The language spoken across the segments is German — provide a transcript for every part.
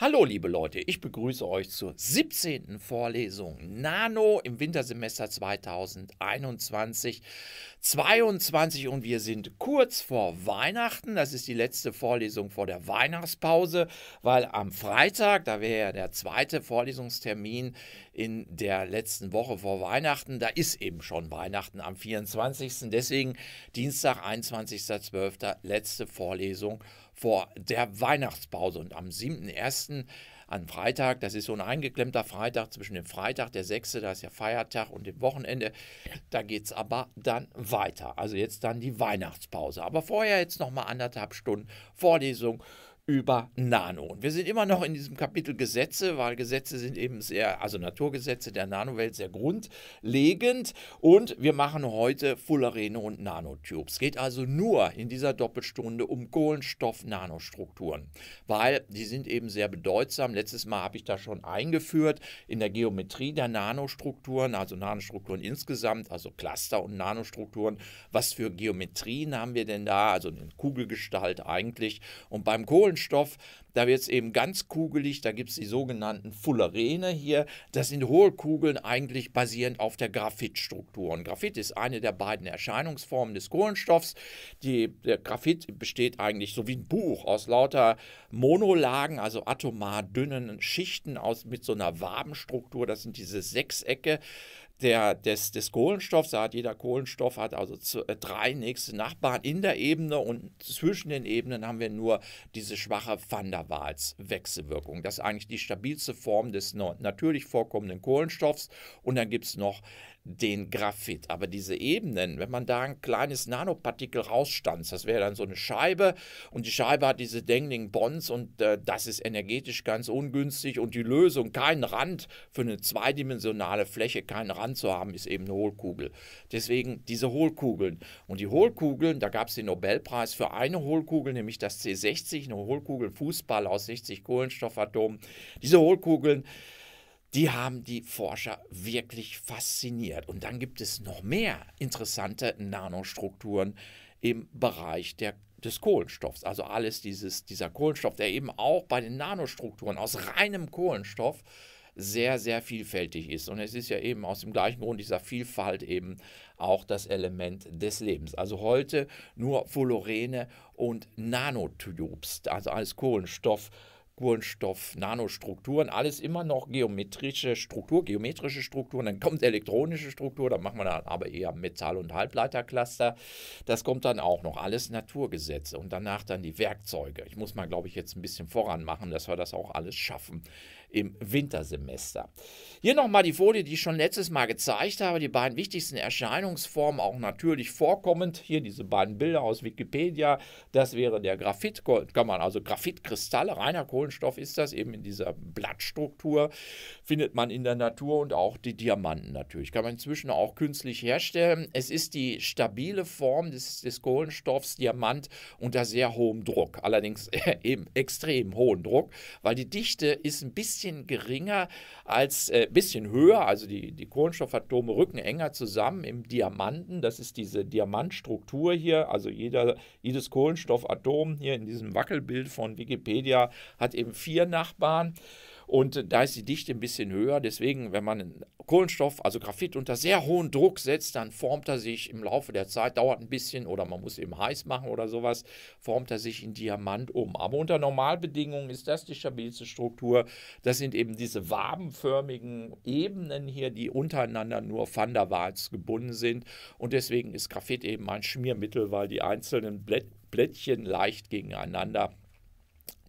Hallo, liebe Leute, ich begrüße euch zur 17. Vorlesung Nano im Wintersemester 2021, 22 und wir sind kurz vor Weihnachten. Das ist die letzte Vorlesung vor der Weihnachtspause, weil am Freitag, da wäre ja der zweite Vorlesungstermin in der letzten Woche vor Weihnachten, da ist eben schon Weihnachten am 24. Deswegen Dienstag, 21.12. letzte Vorlesung vor der Weihnachtspause. Und am 7.1. an Freitag, das ist so ein eingeklemmter Freitag zwischen dem Freitag, der 6., da ist ja Feiertag, und dem Wochenende, da geht es aber dann weiter. Also jetzt dann die Weihnachtspause. Aber vorher jetzt nochmal anderthalb Stunden Vorlesung über Nano. Und wir sind immer noch in diesem Kapitel Gesetze, weil Gesetze sind eben sehr, also Naturgesetze der Nanowelt sehr grundlegend. Und wir machen heute Fullerene und Nanotubes. Es geht also nur in dieser Doppelstunde um Kohlenstoff-Nanostrukturen, weil die sind eben sehr bedeutsam. Letztes Mal habe ich da schon eingeführt in der Geometrie der Nanostrukturen, also Nanostrukturen insgesamt, also Cluster und Nanostrukturen. Was für Geometrien haben wir denn da? Also eine Kugelgestalt eigentlich. Und beim Kohlenstoff Kohlenstoff. Da wird es eben ganz kugelig. Da gibt es die sogenannten Fullerene hier. Das sind hohe Kugeln, eigentlich basierend auf der Graphitstruktur. Und Graphit ist eine der beiden Erscheinungsformen des Kohlenstoffs. Die, der Graphit besteht eigentlich so wie ein Buch aus lauter Monolagen, also atomar dünnen Schichten aus, mit so einer Wabenstruktur. Das sind diese Sechsecke der, des, des Kohlenstoffs. Da hat jeder Kohlenstoff hat also äh, drei nächste Nachbarn in der Ebene und zwischen den Ebenen haben wir nur diese schwache Van der Waals Wechselwirkung. Das ist eigentlich die stabilste Form des natürlich vorkommenden Kohlenstoffs. Und dann gibt es noch den Graphit. Aber diese Ebenen, wenn man da ein kleines Nanopartikel rausstanzt, das wäre dann so eine Scheibe und die Scheibe hat diese Dangling Bonds und äh, das ist energetisch ganz ungünstig und die Lösung, keinen Rand für eine zweidimensionale Fläche, keinen Rand zu haben, ist eben eine Hohlkugel. Deswegen diese Hohlkugeln. Und die Hohlkugeln, da gab es den Nobelpreis für eine Hohlkugel, nämlich das C60, eine Hohlkugel Fußball aus 60 Kohlenstoffatomen. Diese Hohlkugeln, die haben die Forscher wirklich fasziniert. Und dann gibt es noch mehr interessante Nanostrukturen im Bereich der, des Kohlenstoffs. Also alles dieses, dieser Kohlenstoff, der eben auch bei den Nanostrukturen aus reinem Kohlenstoff sehr, sehr vielfältig ist. Und es ist ja eben aus dem gleichen Grund dieser Vielfalt eben auch das Element des Lebens. Also heute nur Fullorene und Nanotubes, also alles Kohlenstoff Kohlenstoff, Nanostrukturen, alles immer noch geometrische Struktur, geometrische Strukturen, dann kommt elektronische Struktur, dann machen wir dann aber eher Metall- und Halbleitercluster. Das kommt dann auch noch, alles Naturgesetze und danach dann die Werkzeuge. Ich muss mal, glaube ich, jetzt ein bisschen voran machen, dass wir das auch alles schaffen im Wintersemester. Hier nochmal die Folie, die ich schon letztes Mal gezeigt habe. Die beiden wichtigsten Erscheinungsformen auch natürlich vorkommend. Hier diese beiden Bilder aus Wikipedia. Das wäre der Graphit, kann man also Graphitkristalle, reiner Kohlenstoff ist das, eben in dieser Blattstruktur findet man in der Natur und auch die Diamanten natürlich. Kann man inzwischen auch künstlich herstellen. Es ist die stabile Form des, des Kohlenstoffs Diamant unter sehr hohem Druck. Allerdings eben extrem hohen Druck, weil die Dichte ist ein bisschen bisschen geringer als, äh, bisschen höher, also die, die Kohlenstoffatome rücken enger zusammen im Diamanten. Das ist diese Diamantstruktur hier. Also jeder, jedes Kohlenstoffatom hier in diesem Wackelbild von Wikipedia hat eben vier Nachbarn. Und da ist die Dichte ein bisschen höher. Deswegen, wenn man Kohlenstoff, also Graphit, unter sehr hohen Druck setzt, dann formt er sich im Laufe der Zeit, dauert ein bisschen oder man muss eben heiß machen oder sowas, formt er sich in Diamant um. Aber unter Normalbedingungen ist das die stabilste Struktur. Das sind eben diese wabenförmigen Ebenen hier, die untereinander nur Van der Waals gebunden sind. Und deswegen ist Graphit eben ein Schmiermittel, weil die einzelnen Blättchen leicht gegeneinander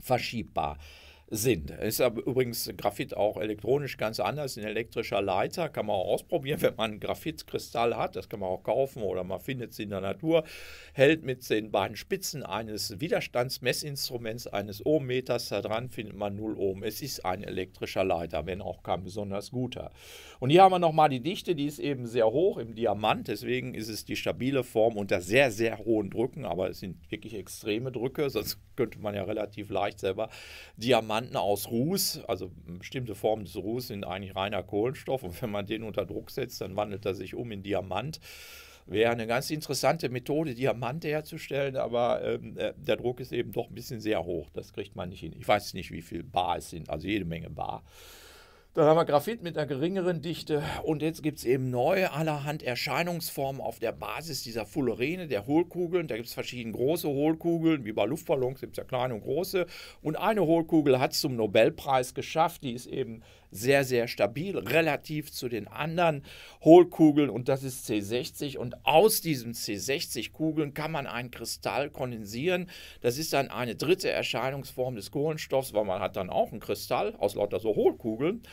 verschiebbar sind sind. Es Ist aber übrigens Graphit auch elektronisch ganz anders. Ein elektrischer Leiter kann man auch ausprobieren, wenn man einen Graphitkristall hat. Das kann man auch kaufen oder man findet es in der Natur. Hält mit den beiden Spitzen eines Widerstandsmessinstruments eines Ohmmeters da dran, findet man 0 Ohm. Es ist ein elektrischer Leiter, wenn auch kein besonders guter. Und hier haben wir nochmal die Dichte, die ist eben sehr hoch im Diamant. Deswegen ist es die stabile Form unter sehr, sehr hohen Drücken. Aber es sind wirklich extreme Drücke, sonst könnte man ja relativ leicht selber Diamant bestanden aus Ruß, also bestimmte Formen des Ruß sind eigentlich reiner Kohlenstoff und wenn man den unter Druck setzt, dann wandelt er sich um in Diamant. Wäre eine ganz interessante Methode, Diamante herzustellen, aber ähm, äh, der Druck ist eben doch ein bisschen sehr hoch. Das kriegt man nicht hin. Ich weiß nicht, wie viel Bar es sind, also jede Menge Bar. Dann haben wir Graphit mit einer geringeren Dichte und jetzt gibt es eben neue allerhand Erscheinungsformen auf der Basis dieser Fullerene, der Hohlkugeln. Da gibt es verschiedene große Hohlkugeln, wie bei Luftballons gibt es ja kleine und große. Und eine Hohlkugel hat es zum Nobelpreis geschafft, die ist eben sehr, sehr stabil relativ zu den anderen Hohlkugeln und das ist C60 und aus diesen C60-Kugeln kann man einen Kristall kondensieren. Das ist dann eine dritte Erscheinungsform des Kohlenstoffs, weil man hat dann auch einen Kristall aus lauter so Hohlkugeln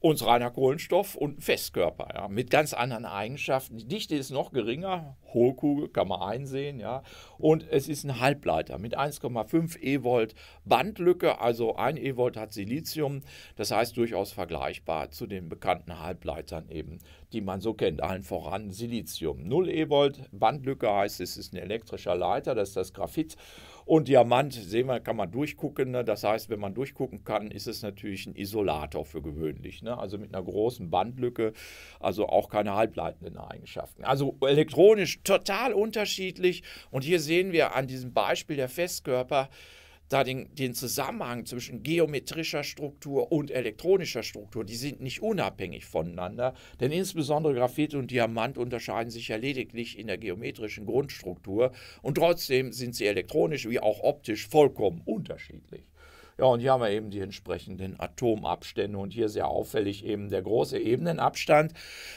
uns reiner Kohlenstoff und Festkörper ja, mit ganz anderen Eigenschaften. Die Dichte ist noch geringer, Hohlkugel kann man einsehen. Ja, und es ist ein Halbleiter mit 1,5 E-Volt Bandlücke, also 1 E-Volt hat Silizium. Das heißt durchaus vergleichbar zu den bekannten Halbleitern eben die man so kennt, allen voran Silizium. 0 E-Volt, Bandlücke heißt, es ist ein elektrischer Leiter, das ist das Graphit. Und Diamant, sehen wir, kann man durchgucken. Ne? Das heißt, wenn man durchgucken kann, ist es natürlich ein Isolator für gewöhnlich. Ne? Also mit einer großen Bandlücke, also auch keine halbleitenden Eigenschaften. Also elektronisch total unterschiedlich. Und hier sehen wir an diesem Beispiel der Festkörper, da den, den Zusammenhang zwischen geometrischer Struktur und elektronischer Struktur, die sind nicht unabhängig voneinander, denn insbesondere Graphit und Diamant unterscheiden sich ja lediglich in der geometrischen Grundstruktur und trotzdem sind sie elektronisch wie auch optisch vollkommen unterschiedlich. Ja, und hier haben wir eben die entsprechenden Atomabstände. Und hier sehr auffällig eben der große Ebenenabstand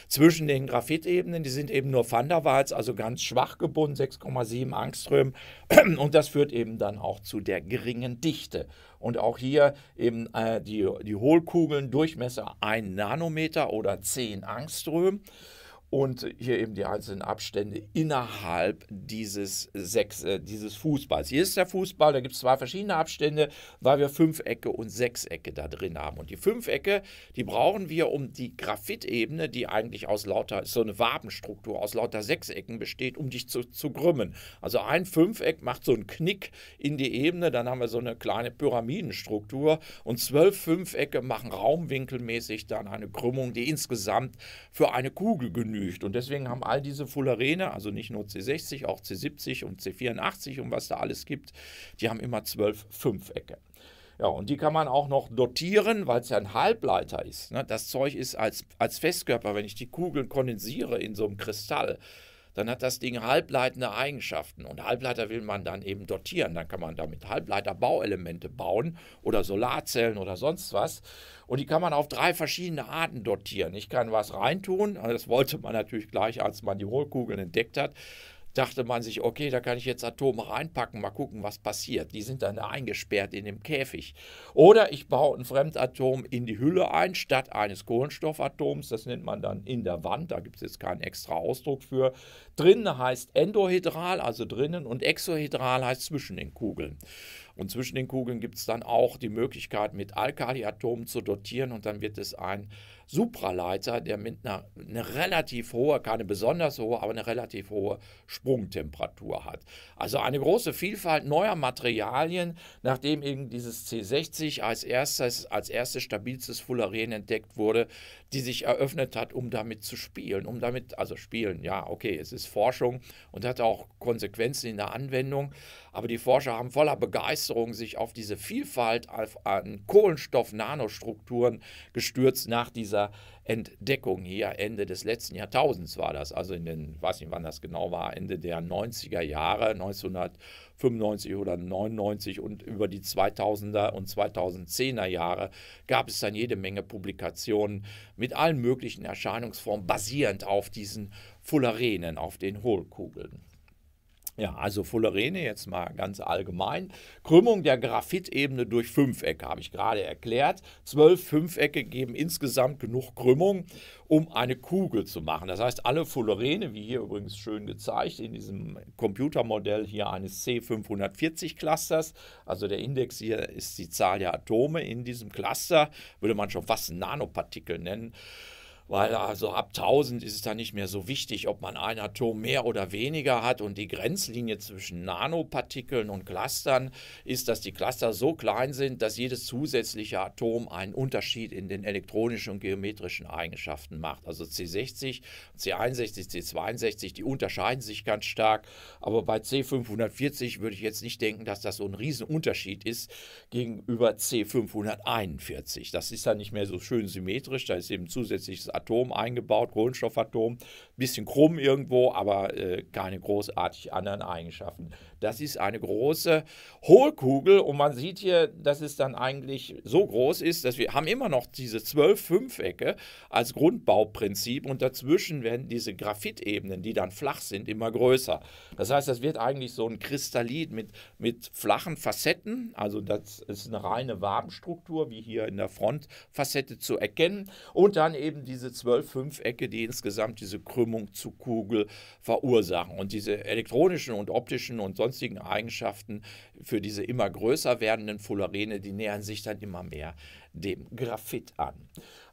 zwischen den Graphitebenen. Die sind eben nur Van der Waals, also ganz schwach gebunden, 6,7 Angström. Und das führt eben dann auch zu der geringen Dichte. Und auch hier eben äh, die, die Hohlkugeln, Durchmesser 1 Nanometer oder 10 Angström und hier eben die einzelnen Abstände innerhalb dieses, Sechs, äh, dieses Fußballs. Hier ist der Fußball, da gibt es zwei verschiedene Abstände, weil wir Fünfecke und Sechsecke da drin haben. Und die Fünfecke, die brauchen wir, um die Graphitebene, die eigentlich aus lauter, so eine Wabenstruktur aus lauter Sechsecken besteht, um dich zu, zu krümmen. Also ein Fünfeck macht so einen Knick in die Ebene, dann haben wir so eine kleine Pyramidenstruktur und zwölf Fünfecke machen raumwinkelmäßig dann eine Krümmung, die insgesamt für eine Kugel genügt geübt. Und deswegen haben all diese Fullerene, also nicht nur C60, auch C70 und C84 und was da alles gibt, die haben immer zwölf Fünfecke. Ja, und die kann man auch noch dotieren, weil es ja ein Halbleiter ist. Ne? Das Zeug ist als, als Festkörper, wenn ich die Kugeln kondensiere in so einem Kristall, dann hat das Ding halbleitende Eigenschaften. Und Halbleiter will man dann eben dotieren. Dann kann man damit Halbleiterbauelemente bauen oder Solarzellen oder sonst was. Und die kann man auf drei verschiedene Arten dotieren. Ich kann was reintun, das wollte man natürlich gleich, als man die Hohlkugeln entdeckt hat dachte man sich, okay, da kann ich jetzt Atome reinpacken, mal gucken, was passiert. Die sind dann eingesperrt in dem Käfig. Oder ich baue ein Fremdatom in die Hülle ein, statt eines Kohlenstoffatoms. Das nennt man dann in der Wand, da gibt es jetzt keinen extra Ausdruck für. Drinnen heißt endohedral, also drinnen, und exohedral heißt zwischen den Kugeln. Und zwischen den Kugeln gibt es dann auch die Möglichkeit, mit Alkaliatomen zu dotieren und dann wird es ein Supraleiter, der mit einer, einer relativ hohen, keine besonders hohe, aber eine relativ hohe Sprungtemperatur hat. Also eine große Vielfalt neuer Materialien, nachdem eben dieses C60 als erstes, als erstes stabilstes Fullerene entdeckt wurde, die sich eröffnet hat, um damit zu spielen, um damit, also spielen, ja, okay, es ist Forschung und hat auch Konsequenzen in der Anwendung, aber die Forscher haben voller Begeisterung sich auf diese Vielfalt an Kohlenstoff-Nanostrukturen gestürzt nach dieser Entdeckung hier. Ende des letzten Jahrtausends war das, also in den, weiß nicht wann das genau war, Ende der 90er Jahre, 1995 oder 99 und über die 2000er und 2010er Jahre gab es dann jede Menge Publikationen mit allen möglichen Erscheinungsformen basierend auf diesen Fullerenen, auf den Hohlkugeln. Ja, also Fullerene jetzt mal ganz allgemein. Krümmung der Graphitebene durch Fünfecke, habe ich gerade erklärt. Zwölf Fünfecke geben insgesamt genug Krümmung, um eine Kugel zu machen. Das heißt, alle Fullerene, wie hier übrigens schön gezeigt, in diesem Computermodell hier eines C540-Clusters, also der Index hier ist die Zahl der Atome in diesem Cluster, würde man schon fast Nanopartikel nennen weil also ab 1000 ist es dann nicht mehr so wichtig, ob man ein Atom mehr oder weniger hat und die Grenzlinie zwischen Nanopartikeln und Clustern ist, dass die Cluster so klein sind, dass jedes zusätzliche Atom einen Unterschied in den elektronischen und geometrischen Eigenschaften macht. Also C60, C61, C62, die unterscheiden sich ganz stark, aber bei C540 würde ich jetzt nicht denken, dass das so ein Riesenunterschied ist gegenüber C541. Das ist dann nicht mehr so schön symmetrisch, da ist eben zusätzliches Atom Atom eingebaut, Kohlenstoffatom, bisschen krumm irgendwo, aber äh, keine großartig anderen Eigenschaften. Das ist eine große Hohlkugel und man sieht hier, dass es dann eigentlich so groß ist, dass wir haben immer noch diese zwölf Fünfecke als Grundbauprinzip und dazwischen werden diese Graphitebenen, die dann flach sind, immer größer. Das heißt, das wird eigentlich so ein Kristallit mit, mit flachen Facetten, also das ist eine reine Wabenstruktur, wie hier in der Frontfacette zu erkennen und dann eben diese zwölf Fünfecke, die insgesamt diese Krümmung zu Kugel verursachen und diese elektronischen und optischen und sonstigen sonstigen Eigenschaften für diese immer größer werdenden Fullerene, die nähern sich dann immer mehr dem Graphit an.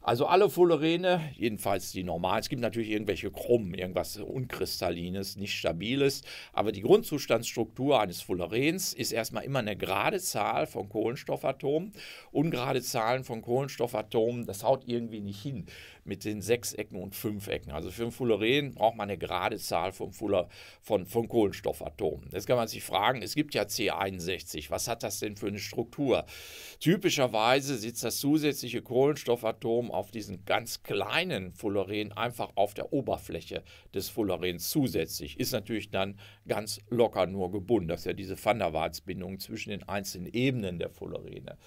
Also alle Fullerene, jedenfalls die normalen, es gibt natürlich irgendwelche krummen, irgendwas unkristallines, nicht stabiles, aber die Grundzustandsstruktur eines Fullerens ist erstmal immer eine gerade Zahl von Kohlenstoffatomen. Ungerade Zahlen von Kohlenstoffatomen, das haut irgendwie nicht hin mit den Sechsecken und Fünfecken. Also für ein Fullereen braucht man eine gerade Zahl vom Fuller, von, von Kohlenstoffatomen. Jetzt kann man sich fragen, es gibt ja C61, was hat das denn für eine Struktur? Typischerweise sitzt das zusätzliche Kohlenstoffatom auf diesen ganz kleinen Fullereen einfach auf der Oberfläche des Fullereens zusätzlich. Ist natürlich dann ganz locker nur gebunden. Das ist ja diese Van der Waals-Bindung zwischen den einzelnen Ebenen der Fullerene.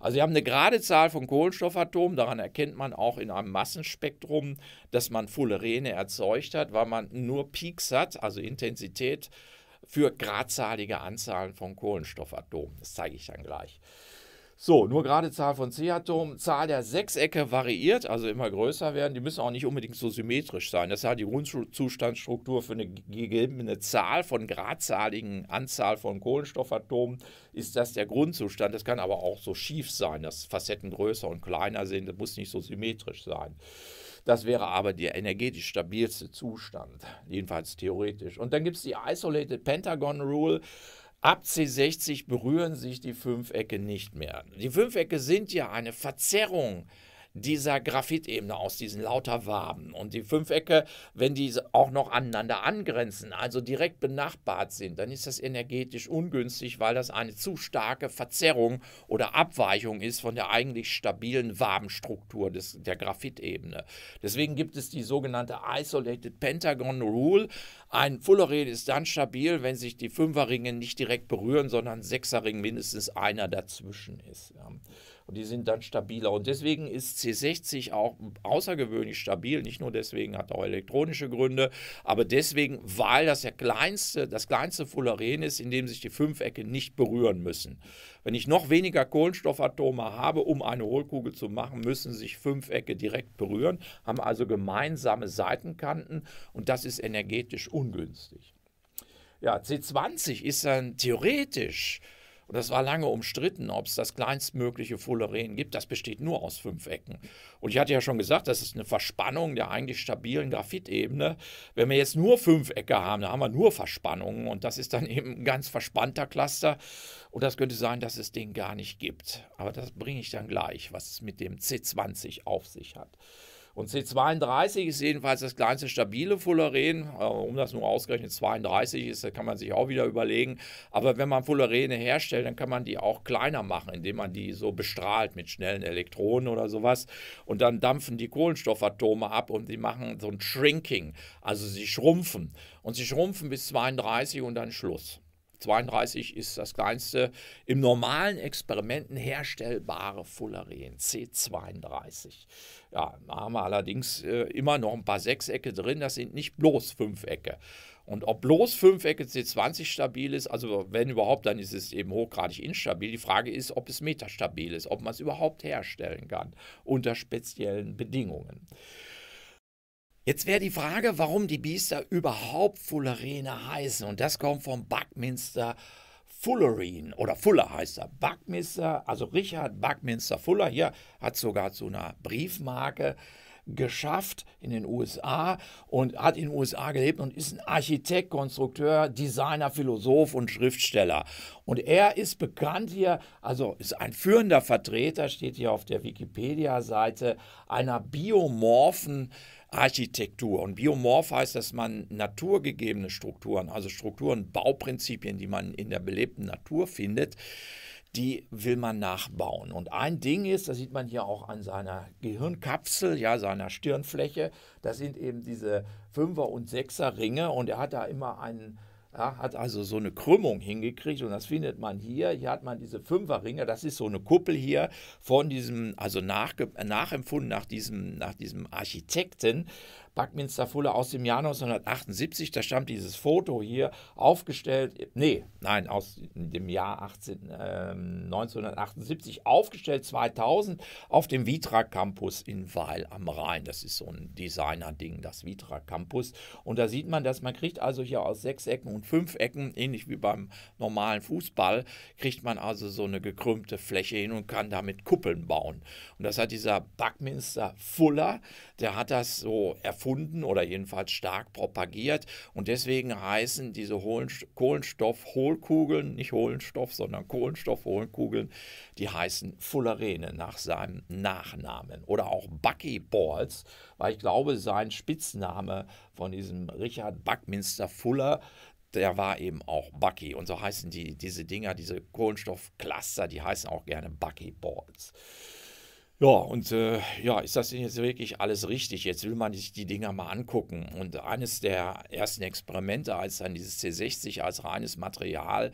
Also wir haben eine gerade Zahl von Kohlenstoffatomen, daran erkennt man auch in einem Massenspektrum, dass man Fullerene erzeugt hat, weil man nur Peaks hat, also Intensität für gradzahlige Anzahlen von Kohlenstoffatomen. Das zeige ich dann gleich. So, nur gerade Zahl von C-Atomen, Zahl der Sechsecke variiert, also immer größer werden. Die müssen auch nicht unbedingt so symmetrisch sein. Das ist halt die Grundzustandsstruktur für eine gegebene Zahl von gradzahligen Anzahl von Kohlenstoffatomen. Ist das der Grundzustand? Das kann aber auch so schief sein, dass Facetten größer und kleiner sind. Das muss nicht so symmetrisch sein. Das wäre aber der energetisch stabilste Zustand, jedenfalls theoretisch. Und dann gibt es die Isolated Pentagon Rule. Ab C60 berühren sich die Fünfecke nicht mehr. Die Fünfecke sind ja eine Verzerrung dieser Graphitebene aus diesen lauter Waben. Und die Fünfecke, wenn die auch noch aneinander angrenzen, also direkt benachbart sind, dann ist das energetisch ungünstig, weil das eine zu starke Verzerrung oder Abweichung ist von der eigentlich stabilen Wabenstruktur des, der Graphitebene. Deswegen gibt es die sogenannte Isolated Pentagon Rule. Ein Fulleret ist dann stabil, wenn sich die Fünferringe nicht direkt berühren, sondern Sechserring mindestens einer dazwischen ist. Ja und die sind dann stabiler. Und deswegen ist C60 auch außergewöhnlich stabil. Nicht nur deswegen hat auch elektronische Gründe, aber deswegen, weil das der kleinste, das kleinste Fullerene ist, in dem sich die Fünfecke nicht berühren müssen. Wenn ich noch weniger Kohlenstoffatome habe, um eine Hohlkugel zu machen, müssen sich Fünfecke direkt berühren, haben also gemeinsame Seitenkanten und das ist energetisch ungünstig. Ja, C20 ist dann theoretisch und das war lange umstritten, ob es das kleinstmögliche Fulleren gibt. Das besteht nur aus fünf Ecken. Und ich hatte ja schon gesagt, das ist eine Verspannung der eigentlich stabilen Graphitebene. Wenn wir jetzt nur fünf Ecke haben, dann haben wir nur Verspannungen. Und das ist dann eben ein ganz verspannter Cluster. Und das könnte sein, dass es den gar nicht gibt. Aber das bringe ich dann gleich, was es mit dem C20 auf sich hat. Und C32 ist jedenfalls das kleinste stabile Fulleren. Um das nur ausgerechnet 32 ist, da kann man sich auch wieder überlegen. Aber wenn man Fullerene herstellt, dann kann man die auch kleiner machen, indem man die so bestrahlt mit schnellen Elektronen oder sowas. Und dann dampfen die Kohlenstoffatome ab und die machen so ein Shrinking. Also sie schrumpfen. Und sie schrumpfen bis 32 und dann Schluss. 32 ist das kleinste, im normalen Experimenten herstellbare Fullereen, C32. Ja, da haben wir allerdings äh, immer noch ein paar Sechsecke drin, das sind nicht bloß Fünfecke. Und ob bloß Fünfecke C20 stabil ist, also wenn überhaupt, dann ist es eben hochgradig instabil. Die Frage ist, ob es metastabil ist, ob man es überhaupt herstellen kann unter speziellen Bedingungen. Jetzt wäre die Frage, warum die Biester überhaupt Fullerene heißen. Und das kommt vom Buckminster Fullerene oder Fuller heißt er. Buckminster, also Richard Buckminster Fuller hier, hat sogar zu einer Briefmarke geschafft in den USA und hat in den USA gelebt und ist ein Architekt, Konstrukteur, Designer, Philosoph und Schriftsteller. Und er ist bekannt hier, also ist ein führender Vertreter, steht hier auf der Wikipedia-Seite, einer biomorphen Architektur. Und biomorph heißt, dass man naturgegebene Strukturen, also Strukturen, Bauprinzipien, die man in der belebten Natur findet, die will man nachbauen. Und ein Ding ist, das sieht man hier auch an seiner Gehirnkapsel, ja, seiner Stirnfläche, das sind eben diese Fünfer- und Sechser-Ringe und er hat da immer einen, ja, hat also so eine Krümmung hingekriegt und das findet man hier. Hier hat man diese Fünferringe, das ist so eine Kuppel hier von diesem, also nachge, nachempfunden nach diesem, nach diesem Architekten, Buckminster Fuller aus dem Jahr 1978, da stammt dieses Foto hier aufgestellt, nee, nein, aus dem Jahr 18, äh, 1978 aufgestellt, 2000 auf dem Vitra Campus in Weil am Rhein. Das ist so ein Designer-Ding, das Vitra Campus. Und da sieht man, dass man kriegt also hier aus sechs Ecken und fünf Ecken, ähnlich wie beim normalen Fußball, kriegt man also so eine gekrümmte Fläche hin und kann damit Kuppeln bauen. Und das hat dieser Buckminster Fuller, der hat das so erfunden erfunden oder jedenfalls stark propagiert. Und deswegen heißen diese Kohlenstoff-Hohlkugeln, nicht Hohlenstoff, sondern Kohlenstoff-Hohlkugeln, die heißen Fullerene nach seinem Nachnamen. Oder auch Buckyballs, weil ich glaube, sein Spitzname von diesem Richard Buckminster Fuller, der war eben auch Bucky. Und so heißen die, diese Dinger, diese Kohlenstoffcluster, die heißen auch gerne Buckyballs. Balls. Ja, und äh, ja, ist das denn jetzt wirklich alles richtig? Jetzt will man sich die Dinger mal angucken. Und eines der ersten Experimente, als dann dieses C60 als reines Material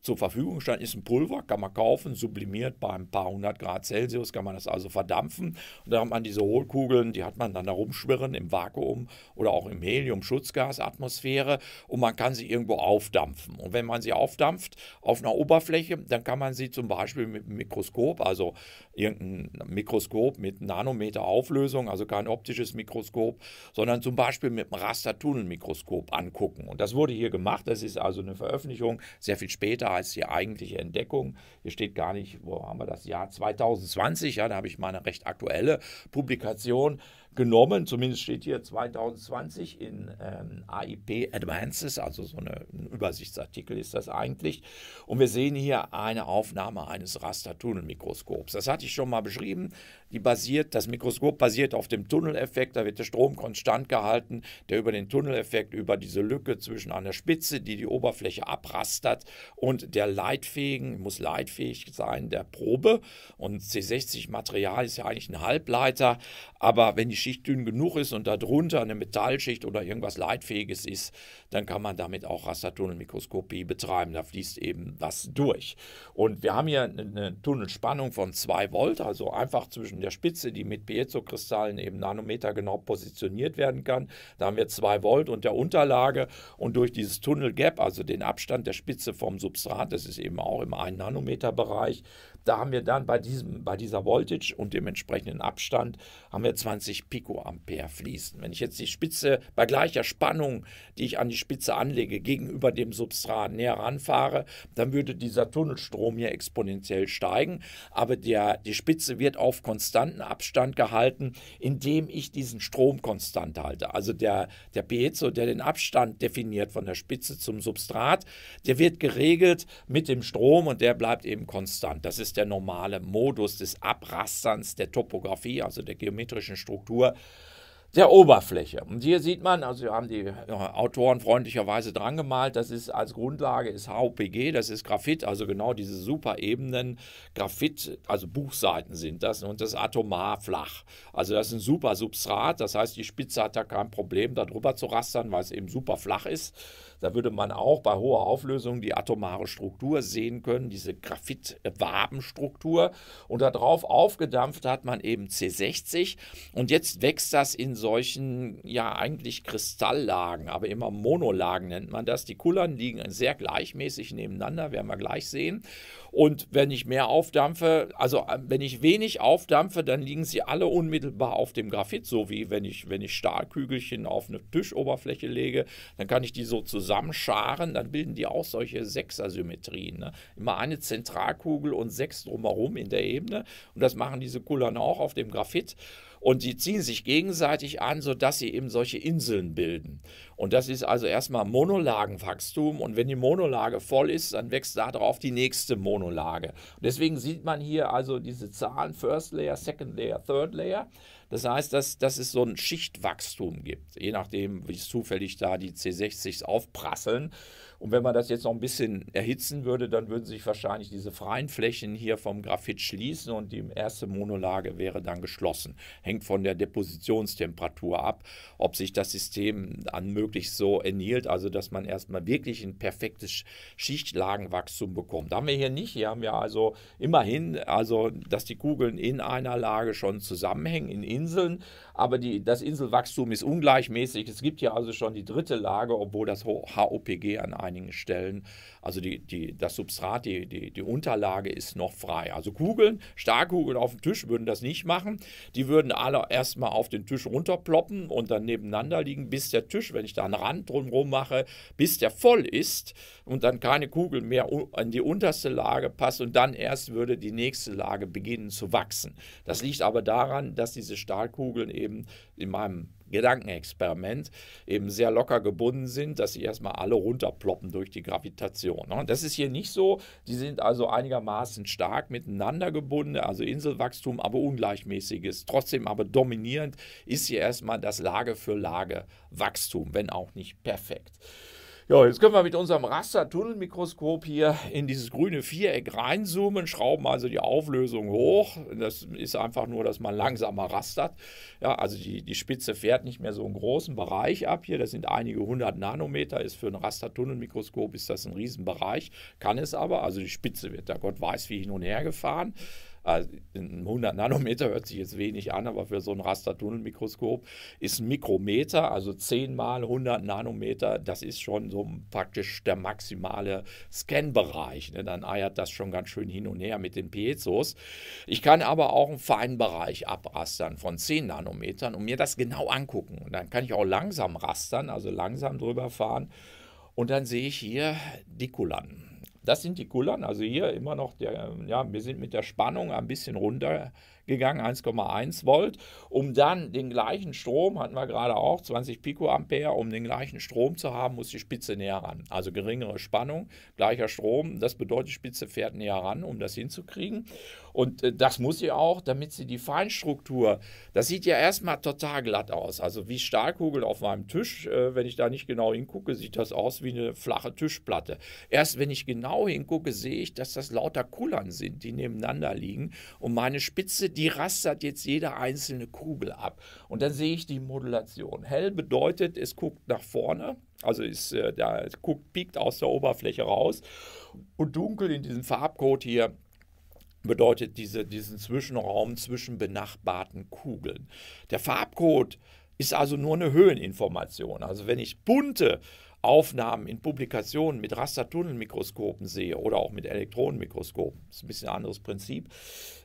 zur Verfügung stand, ist ein Pulver, kann man kaufen, sublimiert bei ein paar hundert Grad Celsius, kann man das also verdampfen. Und da hat man diese Hohlkugeln, die hat man dann da rumschwirren im Vakuum oder auch im Helium-Schutzgasatmosphäre und man kann sie irgendwo aufdampfen. Und wenn man sie aufdampft auf einer Oberfläche, dann kann man sie zum Beispiel mit einem Mikroskop, also irgendein Mikroskop mit Nanometer Auflösung, also kein optisches Mikroskop, sondern zum Beispiel mit einem Rastertunnelmikroskop angucken. Und das wurde hier gemacht. Das ist also eine Veröffentlichung sehr viel später als die eigentliche Entdeckung. Hier steht gar nicht, wo haben wir das Jahr 2020? Ja, da habe ich meine recht aktuelle Publikation genommen. Zumindest steht hier 2020 in ähm, AIP Advances, also so eine, ein Übersichtsartikel ist das eigentlich. Und wir sehen hier eine Aufnahme eines Rastertunnelmikroskops. Das hatte ich schon mal beschrieben die basiert, das Mikroskop basiert auf dem Tunneleffekt, da wird der Strom konstant gehalten, der über den Tunneleffekt, über diese Lücke zwischen einer Spitze, die die Oberfläche abrastert, und der leitfähigen, muss leitfähig sein, der Probe. Und C60-Material ist ja eigentlich ein Halbleiter, aber wenn die Schicht dünn genug ist und darunter eine Metallschicht oder irgendwas Leitfähiges ist, dann kann man damit auch Rastertunnelmikroskopie betreiben. Da fließt eben was durch. Und wir haben hier eine Tunnelspannung von 2 Volt, also einfach zwischen in der Spitze, die mit Piezo-Kristallen eben nanometergenau positioniert werden kann. Da haben wir 2 Volt und der Unterlage und durch dieses Tunnel Gap, also den Abstand der Spitze vom Substrat, das ist eben auch im 1 Nanometer Bereich, da haben wir dann bei, diesem, bei dieser Voltage und dem entsprechenden Abstand haben wir 20 Picoampere fließen. Wenn ich jetzt die Spitze bei gleicher Spannung, die ich an die Spitze anlege, gegenüber dem Substrat näher ranfahre, dann würde dieser Tunnelstrom hier exponentiell steigen, aber der, die Spitze wird auf konstant konstanten Abstand gehalten, indem ich diesen Strom konstant halte. Also der, der Piezo, der den Abstand definiert von der Spitze zum Substrat, der wird geregelt mit dem Strom und der bleibt eben konstant. Das ist der normale Modus des Abrasterns der Topografie, also der geometrischen Struktur der Oberfläche. Und hier sieht man, also haben die äh, Autoren freundlicherweise dran gemalt, das ist als Grundlage ist HPG, das ist Graphit, also genau diese super Ebenen, Graphit, also Buchseiten sind das und das ist atomar flach. Also das ist ein super Substrat, das heißt, die Spitze hat da kein Problem, darüber zu rastern, weil es eben super flach ist. Da würde man auch bei hoher Auflösung die atomare Struktur sehen können, diese graphit Graphitwabenstruktur. Und darauf aufgedampft hat man eben C60. Und jetzt wächst das in solchen, ja, eigentlich Kristalllagen, aber immer Monolagen nennt man das. Die Kullern liegen sehr gleichmäßig nebeneinander, werden wir gleich sehen. Und wenn ich mehr aufdampfe, also ähm, wenn ich wenig aufdampfe, dann liegen sie alle unmittelbar auf dem Graphit, so wie wenn ich, wenn ich Stahlkügelchen auf eine Tischoberfläche lege, dann kann ich die so zusammenscharen, dann bilden die auch solche Sechsersymmetrien. Ne? Immer eine Zentralkugel und sechs drumherum in der Ebene. Und das machen diese Kullern auch auf dem Graphit und sie ziehen sich gegenseitig an, sodass sie eben solche Inseln bilden. Und das ist also erstmal Monolagenwachstum und wenn die Monolage voll ist, dann wächst darauf die nächste Monolage. deswegen sieht man hier also diese Zahlen First Layer, Second Layer, Third Layer. Das heißt, dass, dass es so ein Schichtwachstum gibt, je nachdem, wie zufällig da die C60s aufprasseln. Und wenn man das jetzt noch ein bisschen erhitzen würde, dann würden sich wahrscheinlich diese freien Flächen hier vom Graphit schließen und die erste Monolage wäre dann geschlossen. Hängt von der Depositionstemperatur ab, ob sich das System an möglichst so ernielt, also dass man erstmal wirklich ein perfektes Schichtlagenwachstum bekommt. Haben wir hier nicht. Hier haben wir also immerhin, also dass die Kugeln in einer Lage schon zusammenhängen, in Inseln, aber die, das Inselwachstum ist ungleichmäßig. Es gibt hier also schon die dritte Lage, obwohl das HOPG an einigen Stellen also die, die, das Substrat, die, die, die Unterlage ist noch frei. Also Kugeln, Stahlkugeln auf dem Tisch würden das nicht machen. Die würden alle erstmal auf den Tisch runterploppen und dann nebeneinander liegen, bis der Tisch, wenn ich da einen Rand drumherum mache, bis der voll ist und dann keine Kugel mehr in die unterste Lage passt und dann erst würde die nächste Lage beginnen zu wachsen. Das liegt aber daran, dass diese Stahlkugeln eben in meinem Gedankenexperiment eben sehr locker gebunden sind, dass sie erstmal alle runterploppen durch die Gravitation. Ne? Das ist hier nicht so. Die sind also einigermaßen stark miteinander gebunden, also Inselwachstum, aber ungleichmäßiges. Trotzdem aber dominierend ist hier erstmal das Lage für Lage Wachstum, wenn auch nicht perfekt. Ja, jetzt können wir mit unserem Rastertunnelmikroskop hier in dieses grüne Viereck reinzoomen, schrauben also die Auflösung hoch. Das ist einfach nur, dass man langsamer rastert. Ja, also die, die Spitze fährt nicht mehr so einen großen Bereich ab hier. Das sind einige hundert Nanometer. Ist für ein Rastertunnelmikroskop ist das ein Riesenbereich. Kann es aber. Also die Spitze wird da Gott weiß wie hin und her gefahren. Also 100 Nanometer hört sich jetzt wenig an, aber für so ein Rastertunnelmikroskop ist ein Mikrometer, also 10 mal 100 Nanometer, das ist schon so praktisch der maximale Scanbereich. Ne? Dann eiert das schon ganz schön hin und her mit den Piezos. Ich kann aber auch einen feinen Bereich abrastern von 10 Nanometern und mir das genau angucken. Und dann kann ich auch langsam rastern, also langsam drüber fahren. Und dann sehe ich hier Dikulan. Das sind die Kullern, also hier immer noch, der, ja, wir sind mit der Spannung ein bisschen runtergegangen, 1,1 Volt, um dann den gleichen Strom, hatten wir gerade auch, 20 Picoampere, um den gleichen Strom zu haben, muss die Spitze näher ran. Also geringere Spannung, gleicher Strom, das bedeutet, die Spitze fährt näher ran, um das hinzukriegen. Und äh, das muss sie auch, damit sie die Feinstruktur, das sieht ja erstmal total glatt aus. Also wie Stahlkugeln auf meinem Tisch, äh, wenn ich da nicht genau hingucke, sieht das aus wie eine flache Tischplatte. Erst wenn ich genau hingucke, sehe ich, dass das lauter Kullern sind, die nebeneinander liegen. Und meine Spitze, die rastert jetzt jede einzelne Kugel ab. Und dann sehe ich die Modulation. Hell bedeutet, es guckt nach vorne, also ist, äh, da guckt, biegt aus der Oberfläche raus. Und dunkel in diesem Farbcode hier bedeutet diese, diesen Zwischenraum zwischen benachbarten Kugeln. Der Farbcode ist also nur eine Höheninformation. Also wenn ich bunte Aufnahmen in Publikationen mit Rastertunnelmikroskopen sehe oder auch mit Elektronenmikroskopen, ist ein bisschen ein anderes Prinzip,